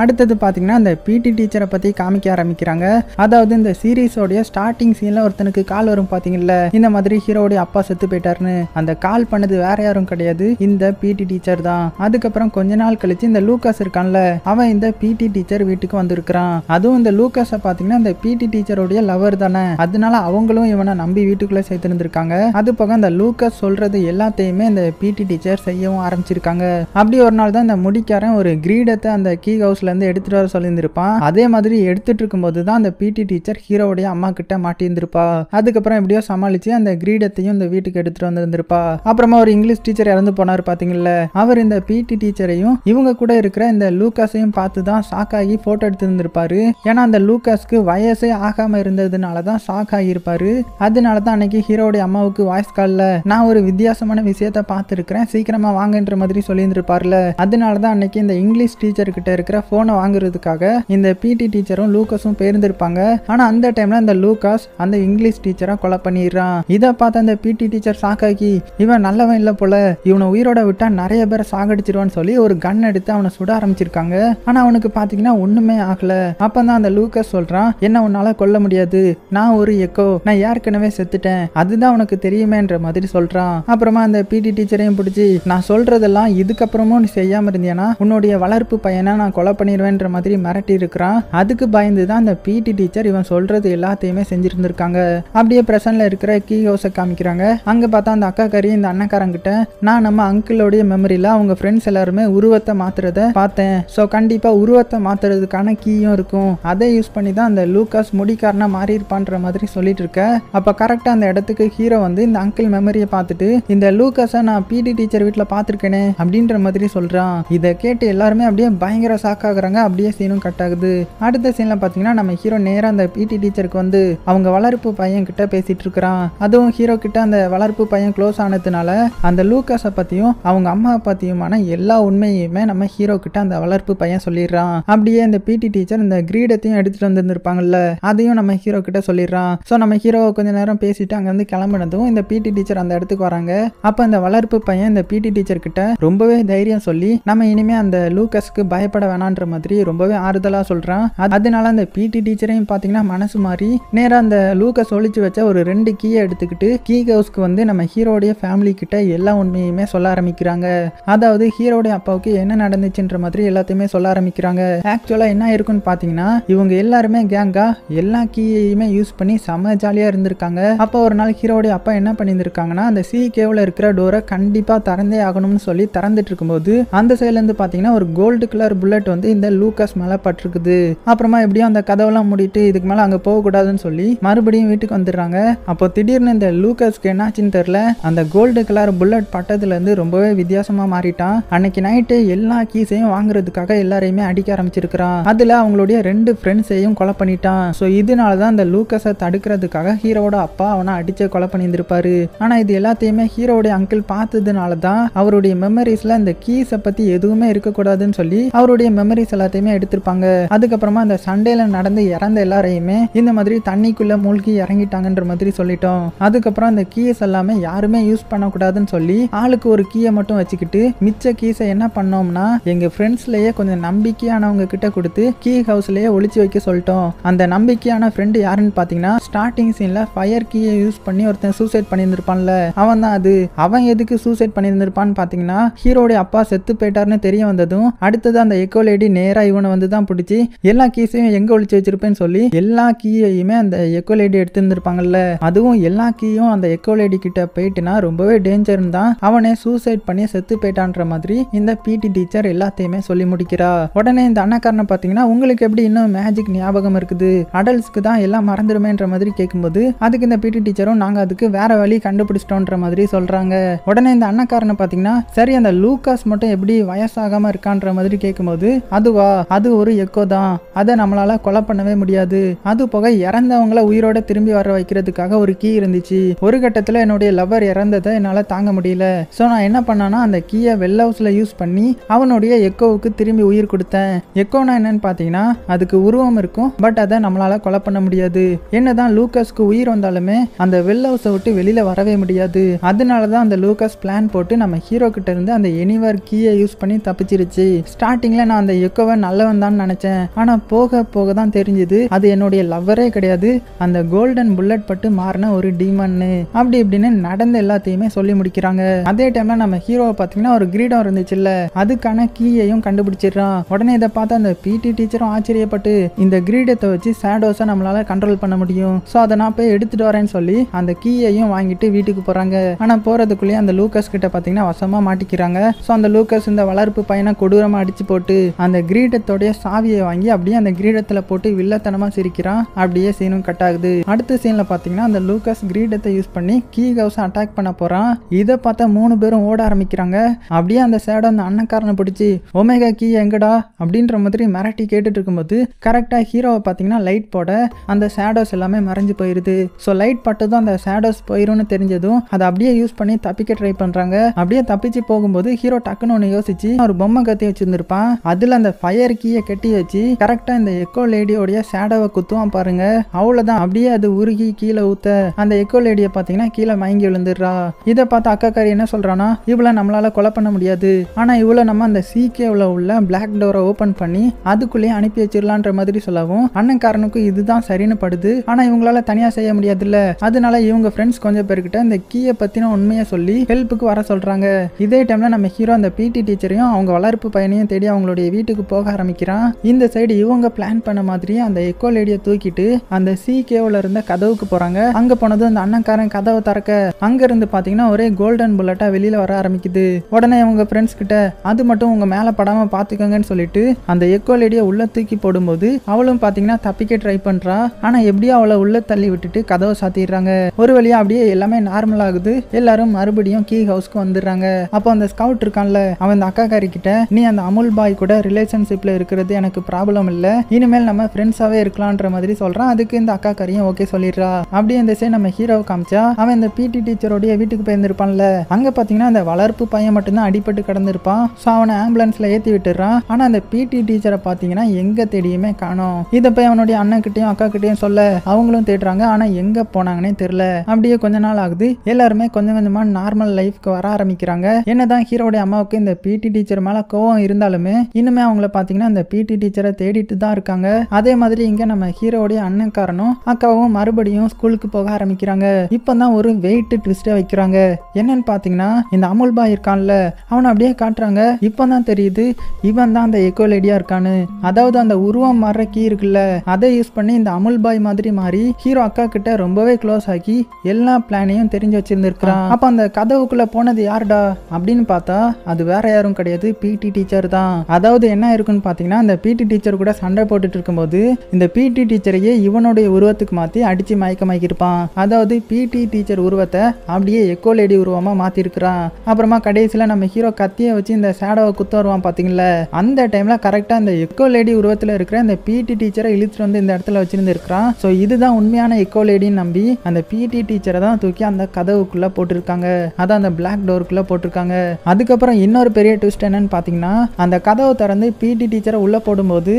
அடுத்தது பார்த்தீங்கன்னா அந்த பிடி டீச்சரை பற்றி காமிக்க ஆரம்பிக்கிறாங்க அதாவது இந்த சீரீஸோடைய ஸ்டார்டிங் சீனில் ஒருத்தனுக்கு கால் வரும் பார்த்தீங்கல்ல இந்த மாதிரி ஹீரோடைய அப்பா செத்து போயிட்டாருன்னு அந்த கால் பண்ணது வேற யாரும் கிடையாது இந்த பிடி டீச்சர் தான் அதுக்கப்புறம் கொஞ்ச நாள் கழிச்சு இந்த லூக்காஸ் இருக்கான்ல அவன் இந்த பிடி டீச்சர் வீட்டுக்கு வந்திருக்கிறான் அதுவும் இந்த லூக்காஸை பார்த்தீங்கன்னா இந்த பிடி டீச்சருடைய லவர் தானே அதனால அவங்களும் இவனை நம்பி வீட்டுக்குள்ளே சேர்த்துருந்துருக்காங்க அது போக அந்த லூக்காஸ் சொல்றது எல்லாத்தையுமே இந்த பிடி டீச்சர் செய்யவும் ஆரம்பிச்சிருக்காங்க அப்படி ஒரு நாள் தான் இந்த முடிக்காரன் ஒரு கிரீடத்தை அந்த கீ ஹவுஸ் ஹவுஸ்லேருந்து எடுத்துகிட்டு வர சொல்லியிருந்திருப்பான் அதே மாதிரி எடுத்துகிட்டு இருக்கும்போது தான் அந்த பிடி டீச்சர் ஹீரோவுடைய அம்மா கிட்ட மாட்டியிருந்திருப்பா அதுக்கப்புறம் எப்படியோ சமாளித்து அந்த கிரீடத்தையும் இந்த வீட்டுக்கு எடுத்துகிட்டு வந்திருந்திருப்பா அப்புறமா ஒரு இங்கிலீஷ் டீச்சர் இறந்து போனார் பார்த்தீங்களா அவர் இந்த பிடி டீச்சரையும் இவங்க கூட இருக்கிற இந்த லூக்காஸையும் பார்த்து தான் ஆகி ஃபோட்டோ எடுத்திருந்திருப்பாரு ஏன்னா அந்த லூக்காஸ்க்கு வயசே ஆகாமல் இருந்ததுனால தான் ஷாக் ஆகியிருப்பாரு அதனால தான் அன்னைக்கு ஹீரோவுடைய அம்மாவுக்கு வாய்ஸ் காலில் நான் ஒரு வித்தியாசமான விஷயத்த பார்த்துருக்கிறேன் சீக்கிரமாக வாங்கன்ற மாதிரி சொல்லியிருந்திருப்பார்ல அதனால தான் அன்னைக்கு இந்த இங்கிலீஷ் டீச்சர் கிட்ட இருக்கிற ஃபோனை வாங்குறதுக்காக இந்த பிடி டீச்சரும் லூக்கஸும் போயிருந்திருப்பாங்க ஆனால் அந்த டைம்ல அந்த லூக்காஸ் அந்த இங்கிலீஷ் டீச்சரை கொலை பண்ணிடுறான் இதை பார்த்த அந்த பிடி டீச்சர் சாக்காக்கி இவன் நல்லவன் இல்லை போல இவனை உயிரோட விட்டா நிறைய பேரை சாகடிச்சிருவான்னு சொல்லி ஒரு கன் எடுத்து அவனை சுட ஆரம்பிச்சிருக்காங்க ஆனால் அவனுக்கு பார்த்தீங்கன்னா ஒண்ணுமே ஆகல அப்போ தான் அந்த லூக்கஸ் சொல்கிறான் என்ன உன்னால கொல்ல முடியாது நான் ஒரு எக்கோ நான் ஏற்கனவே செத்துட்டேன் அதுதான் உனக்கு தெரியுமேன்ற மாதிரி சொல்கிறான் அப்புறமா அந்த பிடி டீச்சரையும் பிடிச்சி நான் சொல்றதெல்லாம் இதுக்கப்புறமும் நீ செய்யாமல் இருந்தியானா உன்னுடைய வளர்ப்பு பையனை நான் கொலை பண்ணிடுவேன்ற மாதிரி மிரட்டி இருக்கிறான் அதுக்கு பயந்து தான் அந்த பிடி டீச்சர் இவன் சொல்றது எல்லாத்தையுமே செஞ்சிருந்திருக்காங்க அப்படியே பிரசன்ல இருக்கிற கீ ஹவுஸ காமிக்கிறாங்க அங்க பார்த்தா அந்த அக்கா கறி இந்த அண்ணக்காரங்கிட்ட நான் நம்ம அங்கிளோடைய மெமரியில அவங்க ஃப்ரெண்ட்ஸ் எல்லாருமே உருவத்தை மாத்துறத பார்த்தேன் ஸோ கண்டிப்பா உருவத்தை மாத்துறதுக்கான கீயும் இருக்கும் அதை யூஸ் பண்ணி தான் அந்த லூக்காஸ் முடிக்காரனா மாறி இருப்பான்ற மாதிரி சொல்லிட்டு இருக்க அப்ப கரெக்டா அந்த இடத்துக்கு ஹீரோ வந்து இந்த அங்கிள் மெமரியை பார்த்துட்டு இந்த லூக்காஸை நான் பிடி டீச்சர் வீட்டில் பார்த்துருக்கேனே அப்படின்ற மாதிரி சொல்றான் இதை கேட்டு எல்லாருமே அப்படியே பயங்கர சாக்கா ஆகுறாங்க அப்படியே சீனும் கட் ஆகுது அடுத்த சீன்ல பாத்தீங்கன்னா நம்ம ஹீரோ நேரம் அந்த பிடி e டீச்சருக்கு வந்து அவங்க வளர்ப்பு பையன் கிட்ட பேசிட்டு இருக்கிறான் அதுவும் ஹீரோ கிட்ட அந்த வளர்ப்பு பையன் க்ளோஸ் ஆனதுனால அந்த லூக்காஸை பத்தியும் அவங்க அம்மா பத்தியுமான எல்லா உண்மையுமே நம்ம ஹீரோ கிட்ட அந்த வளர்ப்பு பையன் சொல்லிடுறான் அப்படியே அந்த பிடி டீச்சர் இந்த கிரீடத்தையும் எடுத்துட்டு வந்துருந்துருப்பாங்கல்ல அதையும் நம்ம ஹீரோ கிட்ட சொல்லிடுறான் ஸோ நம்ம ஹீரோ கொஞ்ச நேரம் பேசிட்டு இருந்து கிளம்பினதும் இந்த பிடி டீச்சர் அந்த இடத்துக்கு வராங்க அப்ப அந்த வளர்ப்பு பையன் இந்த பிடி டீச்சர் கிட்ட ரொம்பவே தைரியம் சொல்லி நம்ம இனிமே அந்த லூக்கஸ்க்கு பயப்பட வேணான்ற அப்படின்ற மாதிரி ரொம்பவே ஆறுதலாக சொல்கிறான் அதனால அந்த பிடி டீச்சரையும் பார்த்தீங்கன்னா மனசு மாறி நேராக அந்த லூக்கை சொல்லிச்சு வச்ச ஒரு ரெண்டு கீயை எடுத்துக்கிட்டு கீ ஹவுஸ்க்கு வந்து நம்ம ஹீரோடைய ஃபேமிலி கிட்ட எல்லா உண்மையுமே சொல்ல ஆரம்பிக்கிறாங்க அதாவது ஹீரோடைய அப்பாவுக்கு என்ன நடந்துச்சுன்ற மாதிரி எல்லாத்தையுமே சொல்ல ஆரம்பிக்கிறாங்க ஆக்சுவலாக என்ன இருக்குன்னு பார்த்தீங்கன்னா இவங்க எல்லாருமே கேங்காக எல்லா கீயையுமே யூஸ் பண்ணி செம ஜாலியாக இருந்திருக்காங்க அப்போ ஒரு நாள் ஹீரோடைய அப்பா என்ன பண்ணியிருந்திருக்காங்கன்னா அந்த சி கேவில் இருக்கிற டோரை கண்டிப்பாக திறந்தே ஆகணும்னு சொல்லி திறந்துட்டு இருக்கும்போது அந்த சைட்லேருந்து பார்த்தீங்கன்னா ஒரு கோல்டு கலர் புல்லட் வந்து இந்த லூக்கஸ் மேல பட்டிருக்குது அப்புறமா எப்படியும் அந்த கதவெல்லாம் மூடிட்டு இதுக்கு அங்க போக போகக்கூடாதுன்னு சொல்லி மறுபடியும் வீட்டுக்கு வந்துடுறாங்க அப்போ திடீர்னு இந்த லூக்கஸ்க்கு என்னாச்சுன்னு தெரியல அந்த கோல்டு கலர் புல்லட் பட்டதுல இருந்து ரொம்பவே வித்தியாசமா மாறிட்டான் அன்னைக்கு நைட்டு எல்லா கீஸையும் வாங்குறதுக்காக எல்லாரையுமே அடிக்க ஆரம்பிச்சிருக்கிறான் அதுல அவங்களுடைய ரெண்டு ஃப்ரெண்ட்ஸையும் கொலை பண்ணிட்டான் ஸோ இதனாலதான் அந்த லூக்கஸ தடுக்கிறதுக்காக ஹீரோட அப்பா அவனை அடிச்சு கொலை பண்ணியிருந்திருப்பாரு ஆனா இது எல்லாத்தையுமே ஹீரோடைய அங்கிள் பார்த்ததுனால தான் அவருடைய மெமரிஸ்ல இந்த கீஸை பத்தி எதுவுமே இருக்கக்கூடாதுன்னு சொல்லி அவருடைய மெமரி மெமரிஸ் எல்லாத்தையுமே எடுத்திருப்பாங்க அதுக்கப்புறமா அந்த சண்டேல நடந்து இறந்த எல்லாரையுமே இந்த மாதிரி தண்ணிக்குள்ள மூழ்கி இறங்கிட்டாங்கன்ற மாதிரி சொல்லிட்டோம் அதுக்கப்புறம் அந்த கீஸ் எல்லாமே யாருமே யூஸ் பண்ணக்கூடாதுன்னு சொல்லி ஆளுக்கு ஒரு கீயை மட்டும் வச்சுக்கிட்டு மிச்ச கீஸை என்ன பண்ணோம்னா எங்க ஃப்ரெண்ட்ஸ்லயே கொஞ்சம் நம்பிக்கையானவங்க கிட்ட கொடுத்து கீ ஹவுஸ்லயே ஒழிச்சு வைக்க சொல்லிட்டோம் அந்த நம்பிக்கையான ஃப்ரெண்டு யாருன்னு பாத்தீங்கன்னா ஸ்டார்டிங் சீன்ல ஃபயர் கீயை யூஸ் பண்ணி ஒருத்தன் சூசைட் பண்ணியிருந்திருப்பான்ல அவன் தான் அது அவன் எதுக்கு சூசைட் பண்ணியிருந்திருப்பான்னு பாத்தீங்கன்னா ஹீரோடைய அப்பா செத்து போயிட்டாருன்னு தெரிய வந்ததும் அடுத்தது அந்த எக்கோ ஆல்ரெடி நேராக இவனை வந்து தான் பிடிச்சி எல்லா கீஸையும் எங்கே ஒழிச்சு வச்சிருப்பேன்னு சொல்லி எல்லா கீயையுமே அந்த எக்கோ லேடி எடுத்துருந்துருப்பாங்கல்ல அதுவும் எல்லா கீயும் அந்த எக்கோ லேடி கிட்ட போயிட்டுனா ரொம்பவே டேஞ்சர் தான் அவனை சூசைட் பண்ணி செத்து போயிட்டான்ற மாதிரி இந்த பிடி டீச்சர் எல்லாத்தையுமே சொல்லி முடிக்கிறா உடனே இந்த அண்ணக்காரனை பார்த்தீங்கன்னா உங்களுக்கு எப்படி இன்னும் மேஜிக் ஞாபகம் இருக்குது அடல்ஸ்க்கு தான் எல்லாம் மறந்துடுமேன்ற மாதிரி கேட்கும்போது அதுக்கு இந்த பிடி டீச்சரும் நாங்கள் அதுக்கு வேற வழி கண்டுபிடிச்சிட்டோன்ற மாதிரி சொல்கிறாங்க உடனே இந்த அண்ணக்காரனை பார்த்தீங்கன்னா சரி அந்த லூக்காஸ் மட்டும் எப்படி வயசாகாமல் இருக்கான்ற மாதிரி கேட்கும்போது அதுவா அது ஒரு எக்கோ தான் அதை நம்மளால கொலை பண்ணவே முடியாது அது போக இறந்தவங்கள உயிரோட திரும்பி வர வைக்கிறதுக்காக ஒரு கீ இருந்துச்சு ஒரு கட்டத்தில் என்னுடைய லவர் இறந்ததை என்னால் தாங்க முடியல ஸோ நான் என்ன பண்ணேன்னா அந்த கீயை வெல் ஹவுஸ்ல யூஸ் பண்ணி அவனுடைய எக்கோவுக்கு திரும்பி உயிர் கொடுத்தேன் எக்கோனா என்னன்னு பார்த்தீங்கன்னா அதுக்கு உருவம் இருக்கும் பட் அதை நம்மளால கொலை பண்ண முடியாது என்னதான் லூக்கஸ்க்கு உயிர் வந்தாலுமே அந்த வெல் ஹவுஸை விட்டு வெளியில் வரவே முடியாது அதனால தான் அந்த லூக்கஸ் பிளான் போட்டு நம்ம ஹீரோ கிட்ட இருந்து அந்த எனிவர் கீயை யூஸ் பண்ணி தப்பிச்சிருச்சு ஸ்டார்டிங்கில் நான் அந்த எக்கோவன் நல்லவன் தான் நினைச்சேன் ஆனா போக போக தான் தெரிஞ்சது அது என்னுடைய லவ்வரே கிடையாது அந்த கோல்டன் புல்லட் பட்டு மாறின ஒரு டீமன்னு அப்படி இப்படின்னு நடந்த எல்லாத்தையுமே சொல்லி முடிக்கிறாங்க அதே டைம்ல நம்ம ஹீரோவை பார்த்தீங்கன்னா ஒரு கிரீடம் இருந்துச்சு இல்ல அதுக்கான கீயையும் கண்டுபிடிச்சிடுறான் உடனே இதை பார்த்து அந்த பிடி டீச்சரும் ஆச்சரியப்பட்டு இந்த கிரீடத்தை வச்சு சேடோஸை நம்மளால கண்ட்ரோல் பண்ண முடியும் ஸோ அதை நான் போய் எடுத்துட்டு வரேன்னு சொல்லி அந்த கீயையும் வாங்கிட்டு வீட்டுக்கு போறாங்க ஆனா போறதுக்குள்ளேயே அந்த லூக்கஸ் கிட்ட பார்த்தீங்கன்னா வசமா மாட்டிக்கிறாங்க ஸோ அந்த லூக்கஸ் இந்த வளர்ப்பு பையனை கொடூரமா அடிச்சு போட்டு அந்த அந்த கிரீடத்தோடைய சாவியை வாங்கி அப்படியே அந்த கிரீடத்தில் போட்டு வில்லத்தனமாக சிரிக்கிறான் அப்படியே சீனும் கட் ஆகுது அடுத்த சீனில் பார்த்தீங்கன்னா அந்த லூக்கஸ் கிரீடத்தை யூஸ் பண்ணி கீ கவுஸை அட்டாக் பண்ண போகிறான் இதை பார்த்தா மூணு பேரும் ஓட ஆரம்பிக்கிறாங்க அப்படியே அந்த சேடை அந்த அண்ணக்காரனை பிடிச்சி ஒமேகா கீ எங்கடா அப்படின்ற மாதிரி மிரட்டி கேட்டுட்டு இருக்கும்போது கரெக்டாக ஹீரோவை பார்த்தீங்கன்னா லைட் போட அந்த சேடோஸ் எல்லாமே மறைஞ்சு போயிடுது ஸோ லைட் பட்டதும் அந்த சேடோஸ் போயிரும்னு தெரிஞ்சதும் அதை அப்படியே யூஸ் பண்ணி தப்பிக்க ட்ரை பண்ணுறாங்க அப்படியே தப்பிச்சு போகும்போது ஹீரோ டக்குன்னு ஒன்று யோசிச்சு ஒரு பொம்மை கத்தி வச்சிருந்திருப்பான் அதில் அந்த ஃபயர் கீயை கட்டி வச்சு கரெக்டாக இந்த எக்கோ லேடியோடைய சேடவை குத்துவான் பாருங்க அவ்வளோதான் அப்படியே அது உருகி கீழே ஊத்த அந்த எக்கோ லேடியை பார்த்தீங்கன்னா கீழே மயங்கி விழுந்துடுறா இதை பார்த்து அக்கா என்ன சொல்கிறான்னா இவ்வளோ நம்மளால கொலை பண்ண முடியாது ஆனால் இவ்வளோ நம்ம அந்த சிகேவில் உள்ள பிளாக் டோரை ஓப்பன் பண்ணி அதுக்குள்ளேயே அனுப்பி வச்சிடலான்ற மாதிரி சொல்லவும் அண்ணன்காரனுக்கும் இதுதான் சரின்னு படுது ஆனால் இவங்களால தனியாக செய்ய முடியாது இல்ல அதனால இவங்க ஃப்ரெண்ட்ஸ் கொஞ்சம் பேர்கிட்ட இந்த கீயை பற்றின உண்மையை சொல்லி ஹெல்ப்புக்கு வர சொல்கிறாங்க இதே டைமில் நம்ம ஹீரோ அந்த பிடி டீச்சரையும் அவங்க வளர்ப்பு பையனையும் தேடி அவங்களுடைய வீட்டு வீட்டுக்கு போக ஆரம்பிக்கிறான் இந்த சைடு இவங்க பிளான் பண்ண மாதிரி அந்த எக்கோ லேடியை தூக்கிட்டு அந்த சி கேவ்ல இருந்த கதவுக்கு போறாங்க அங்க போனதும் அந்த அண்ணன்காரன் கதவை திறக்க அங்க இருந்து பாத்தீங்கன்னா ஒரே கோல்டன் புல்லட்டா வெளியில வர ஆரம்பிக்குது உடனே அவங்க ஃப்ரெண்ட்ஸ் கிட்ட அது மட்டும் உங்க மேல படாம பாத்துக்கங்கன்னு சொல்லிட்டு அந்த எக்கோ லேடியை உள்ள தூக்கி போடும்போது அவளும் பாத்தீங்கன்னா தப்பிக்க ட்ரை பண்றா ஆனா எப்படியோ அவளை உள்ள தள்ளி விட்டுட்டு கதவை சாத்திடுறாங்க ஒரு வழியா அப்படியே எல்லாமே நார்மல் ஆகுது எல்லாரும் மறுபடியும் கீ ஹவுஸ்க்கு வந்துடுறாங்க அப்போ அந்த ஸ்கவுட் இருக்கான்ல அவன் அந்த அக்கா கிட்ட நீ அந்த அமுல் பாய் கூட ரிலே ரிலேஷன்ஷிப்பில் இருக்கிறது எனக்கு ப்ராப்ளம் இல்லை இனிமேல் நம்ம ஃப்ரெண்ட்ஸாகவே இருக்கலான்ற மாதிரி சொல்கிறான் அதுக்கு இந்த அக்கா கரையும் ஓகே சொல்லிடுறா அப்படி இந்த சைடு நம்ம ஹீரோவை காமிச்சா அவன் இந்த பிடி டீச்சரோடைய வீட்டுக்கு போயிருந்திருப்பான்ல அங்கே பார்த்தீங்கன்னா அந்த வளர்ப்பு பையன் மட்டும்தான் அடிபட்டு கடந்திருப்பான் ஸோ அவனை ஆம்புலன்ஸில் ஏற்றி விட்டுறான் ஆனால் அந்த பிடி டீச்சரை பார்த்தீங்கன்னா எங்கே தேடியுமே காணும் இதை போய் அவனுடைய அண்ணன் அக்கா அக்காக்கிட்டையும் சொல்ல அவங்களும் தேடுறாங்க ஆனால் எங்கே போனாங்கன்னே தெரில அப்படியே கொஞ்ச நாள் ஆகுது எல்லாருமே கொஞ்சம் கொஞ்சமாக நார்மல் லைஃப்க்கு வர ஆரம்பிக்கிறாங்க என்னதான் ஹீரோடைய அம்மாவுக்கு இந்த பிடி டீச்சர் மேலே கோவம் இருந்தாலுமே இன்னுமே எப்பவுமே அவங்கள பார்த்தீங்கன்னா அந்த பிடி டீச்சரை தேடிட்டு தான் இருக்காங்க அதே மாதிரி இங்கே நம்ம ஹீரோடைய காரணம் அக்காவும் மறுபடியும் ஸ்கூலுக்கு போக ஆரம்பிக்கிறாங்க இப்போ தான் ஒரு வெயிட் ட்விஸ்ட்டை வைக்கிறாங்க என்னன்னு பார்த்தீங்கன்னா இந்த அமுல் பாய் இருக்கான்ல அவனை அப்படியே காட்டுறாங்க இப்போ தான் தெரியுது இவன் தான் அந்த எக்கோ லேடியா இருக்கான்னு அதாவது அந்த உருவம் மாற கீ இருக்குல்ல அதை யூஸ் பண்ணி இந்த அமுல் பாய் மாதிரி மாறி ஹீரோ அக்கா கிட்ட ரொம்பவே க்ளோஸ் ஆக்கி எல்லா பிளானையும் தெரிஞ்சு வச்சிருந்துருக்கிறான் அப்போ அந்த கதவுக்குள்ள போனது யாருடா அப்படின்னு பார்த்தா அது வேற யாரும் கிடையாது பிடி டீச்சர் தான் அதாவது என்ன இருக்குன்னு பார்த்தீங்கன்னா அந்த பிடி டீச்சர் கூட சண்டை போட்டுட்டு இருக்கும்போது இந்த பிடி டீச்சரையே இவனுடைய உருவத்துக்கு மாற்றி அடிச்சு மயக்க அதாவது பிடி டீச்சர் உருவத்தை அப்படியே எக்கோ லேடி மாத்தி இருக்கிறான் அப்புறமா கடைசியில் நம்ம ஹீரோ கத்தியை வச்சு இந்த சேடோவை குத்த வருவான் பார்த்தீங்களா அந்த டைம்ல கரெக்டாக அந்த எக்கோ லேடி உருவத்தில் இருக்கிற அந்த பிடி டீச்சரை இழுத்துட்டு வந்து இந்த இடத்துல வச்சுருந்துருக்கிறான் ஸோ இதுதான் உண்மையான எக்கோ லேடின்னு நம்பி அந்த பிடி டீச்சரை தான் தூக்கி அந்த கதவுக்குள்ளே போட்டிருக்காங்க அதான் அந்த பிளாக் டோருக்குள்ளே போட்டிருக்காங்க அதுக்கப்புறம் இன்னொரு பெரிய ட்விஸ்ட் என்னன்னு பார்த்தீங்கன்னா அந்த கதவை திறந்து வந்து பிடி டீச்சரை உள்ளே போடும்போது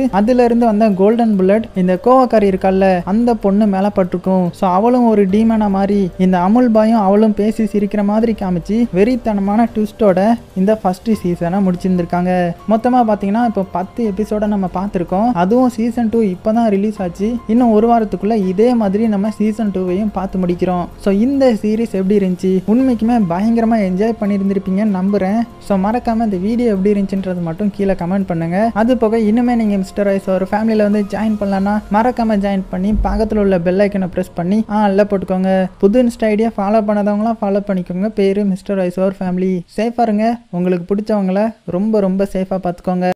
இருந்து வந்த கோல்டன் புல்லட் இந்த கோவக்காரி இருக்கால அந்த பொண்ணு மேலே பட்டிருக்கும் ஸோ அவளும் ஒரு டீமனா மாதிரி இந்த அமுல் பாயும் அவளும் பேசி சிரிக்கிற மாதிரி காமிச்சு வெறித்தனமான ட்விஸ்டோட இந்த ஃபர்ஸ்ட் சீசனை முடிச்சிருந்துருக்காங்க மொத்தமாக பார்த்தீங்கன்னா இப்போ பத்து எபிசோட நம்ம பார்த்துருக்கோம் அதுவும் சீசன் டூ இப்போ தான் ரிலீஸ் ஆச்சு இன்னும் ஒரு வாரத்துக்குள்ளே இதே மாதிரி நம்ம சீசன் டூவையும் பார்த்து முடிக்கிறோம் ஸோ இந்த சீரீஸ் எப்படி இருந்துச்சு உண்மைக்குமே பயங்கரமாக என்ஜாய் பண்ணியிருந்திருப்பீங்கன்னு நம்புறேன் ஸோ மறக்காமல் இந்த வீடியோ எப்படி இருந்துச்சுன்றது மட்டும் கீழே கமெண்ட் பண்ணுங்கள் அது போக இன்னுமே நீங்க மிஸ்டர் ஐஸ் ஒரு ஃபேமிலியில வந்து ஜாயின் பண்ணலான்னா மறக்காம ஜாயின் பண்ணி பக்கத்தில் உள்ள பெல் ஐக்கனை ப்ரெஸ் பண்ணி ஆ அல்ல போட்டுக்கோங்க புது இன்ஸ்டா ஐடியா ஃபாலோ பண்ணாதவங்களாம் ஃபாலோ பண்ணிக்கோங்க பேரு மிஸ்டர் ஐஸ் ஒரு ஃபேமிலி சேஃபாக இருங்க உங்களுக்கு பிடிச்சவங்கள ரொம்ப ரொம்ப சேஃபாக பார்த்துக்கோங்க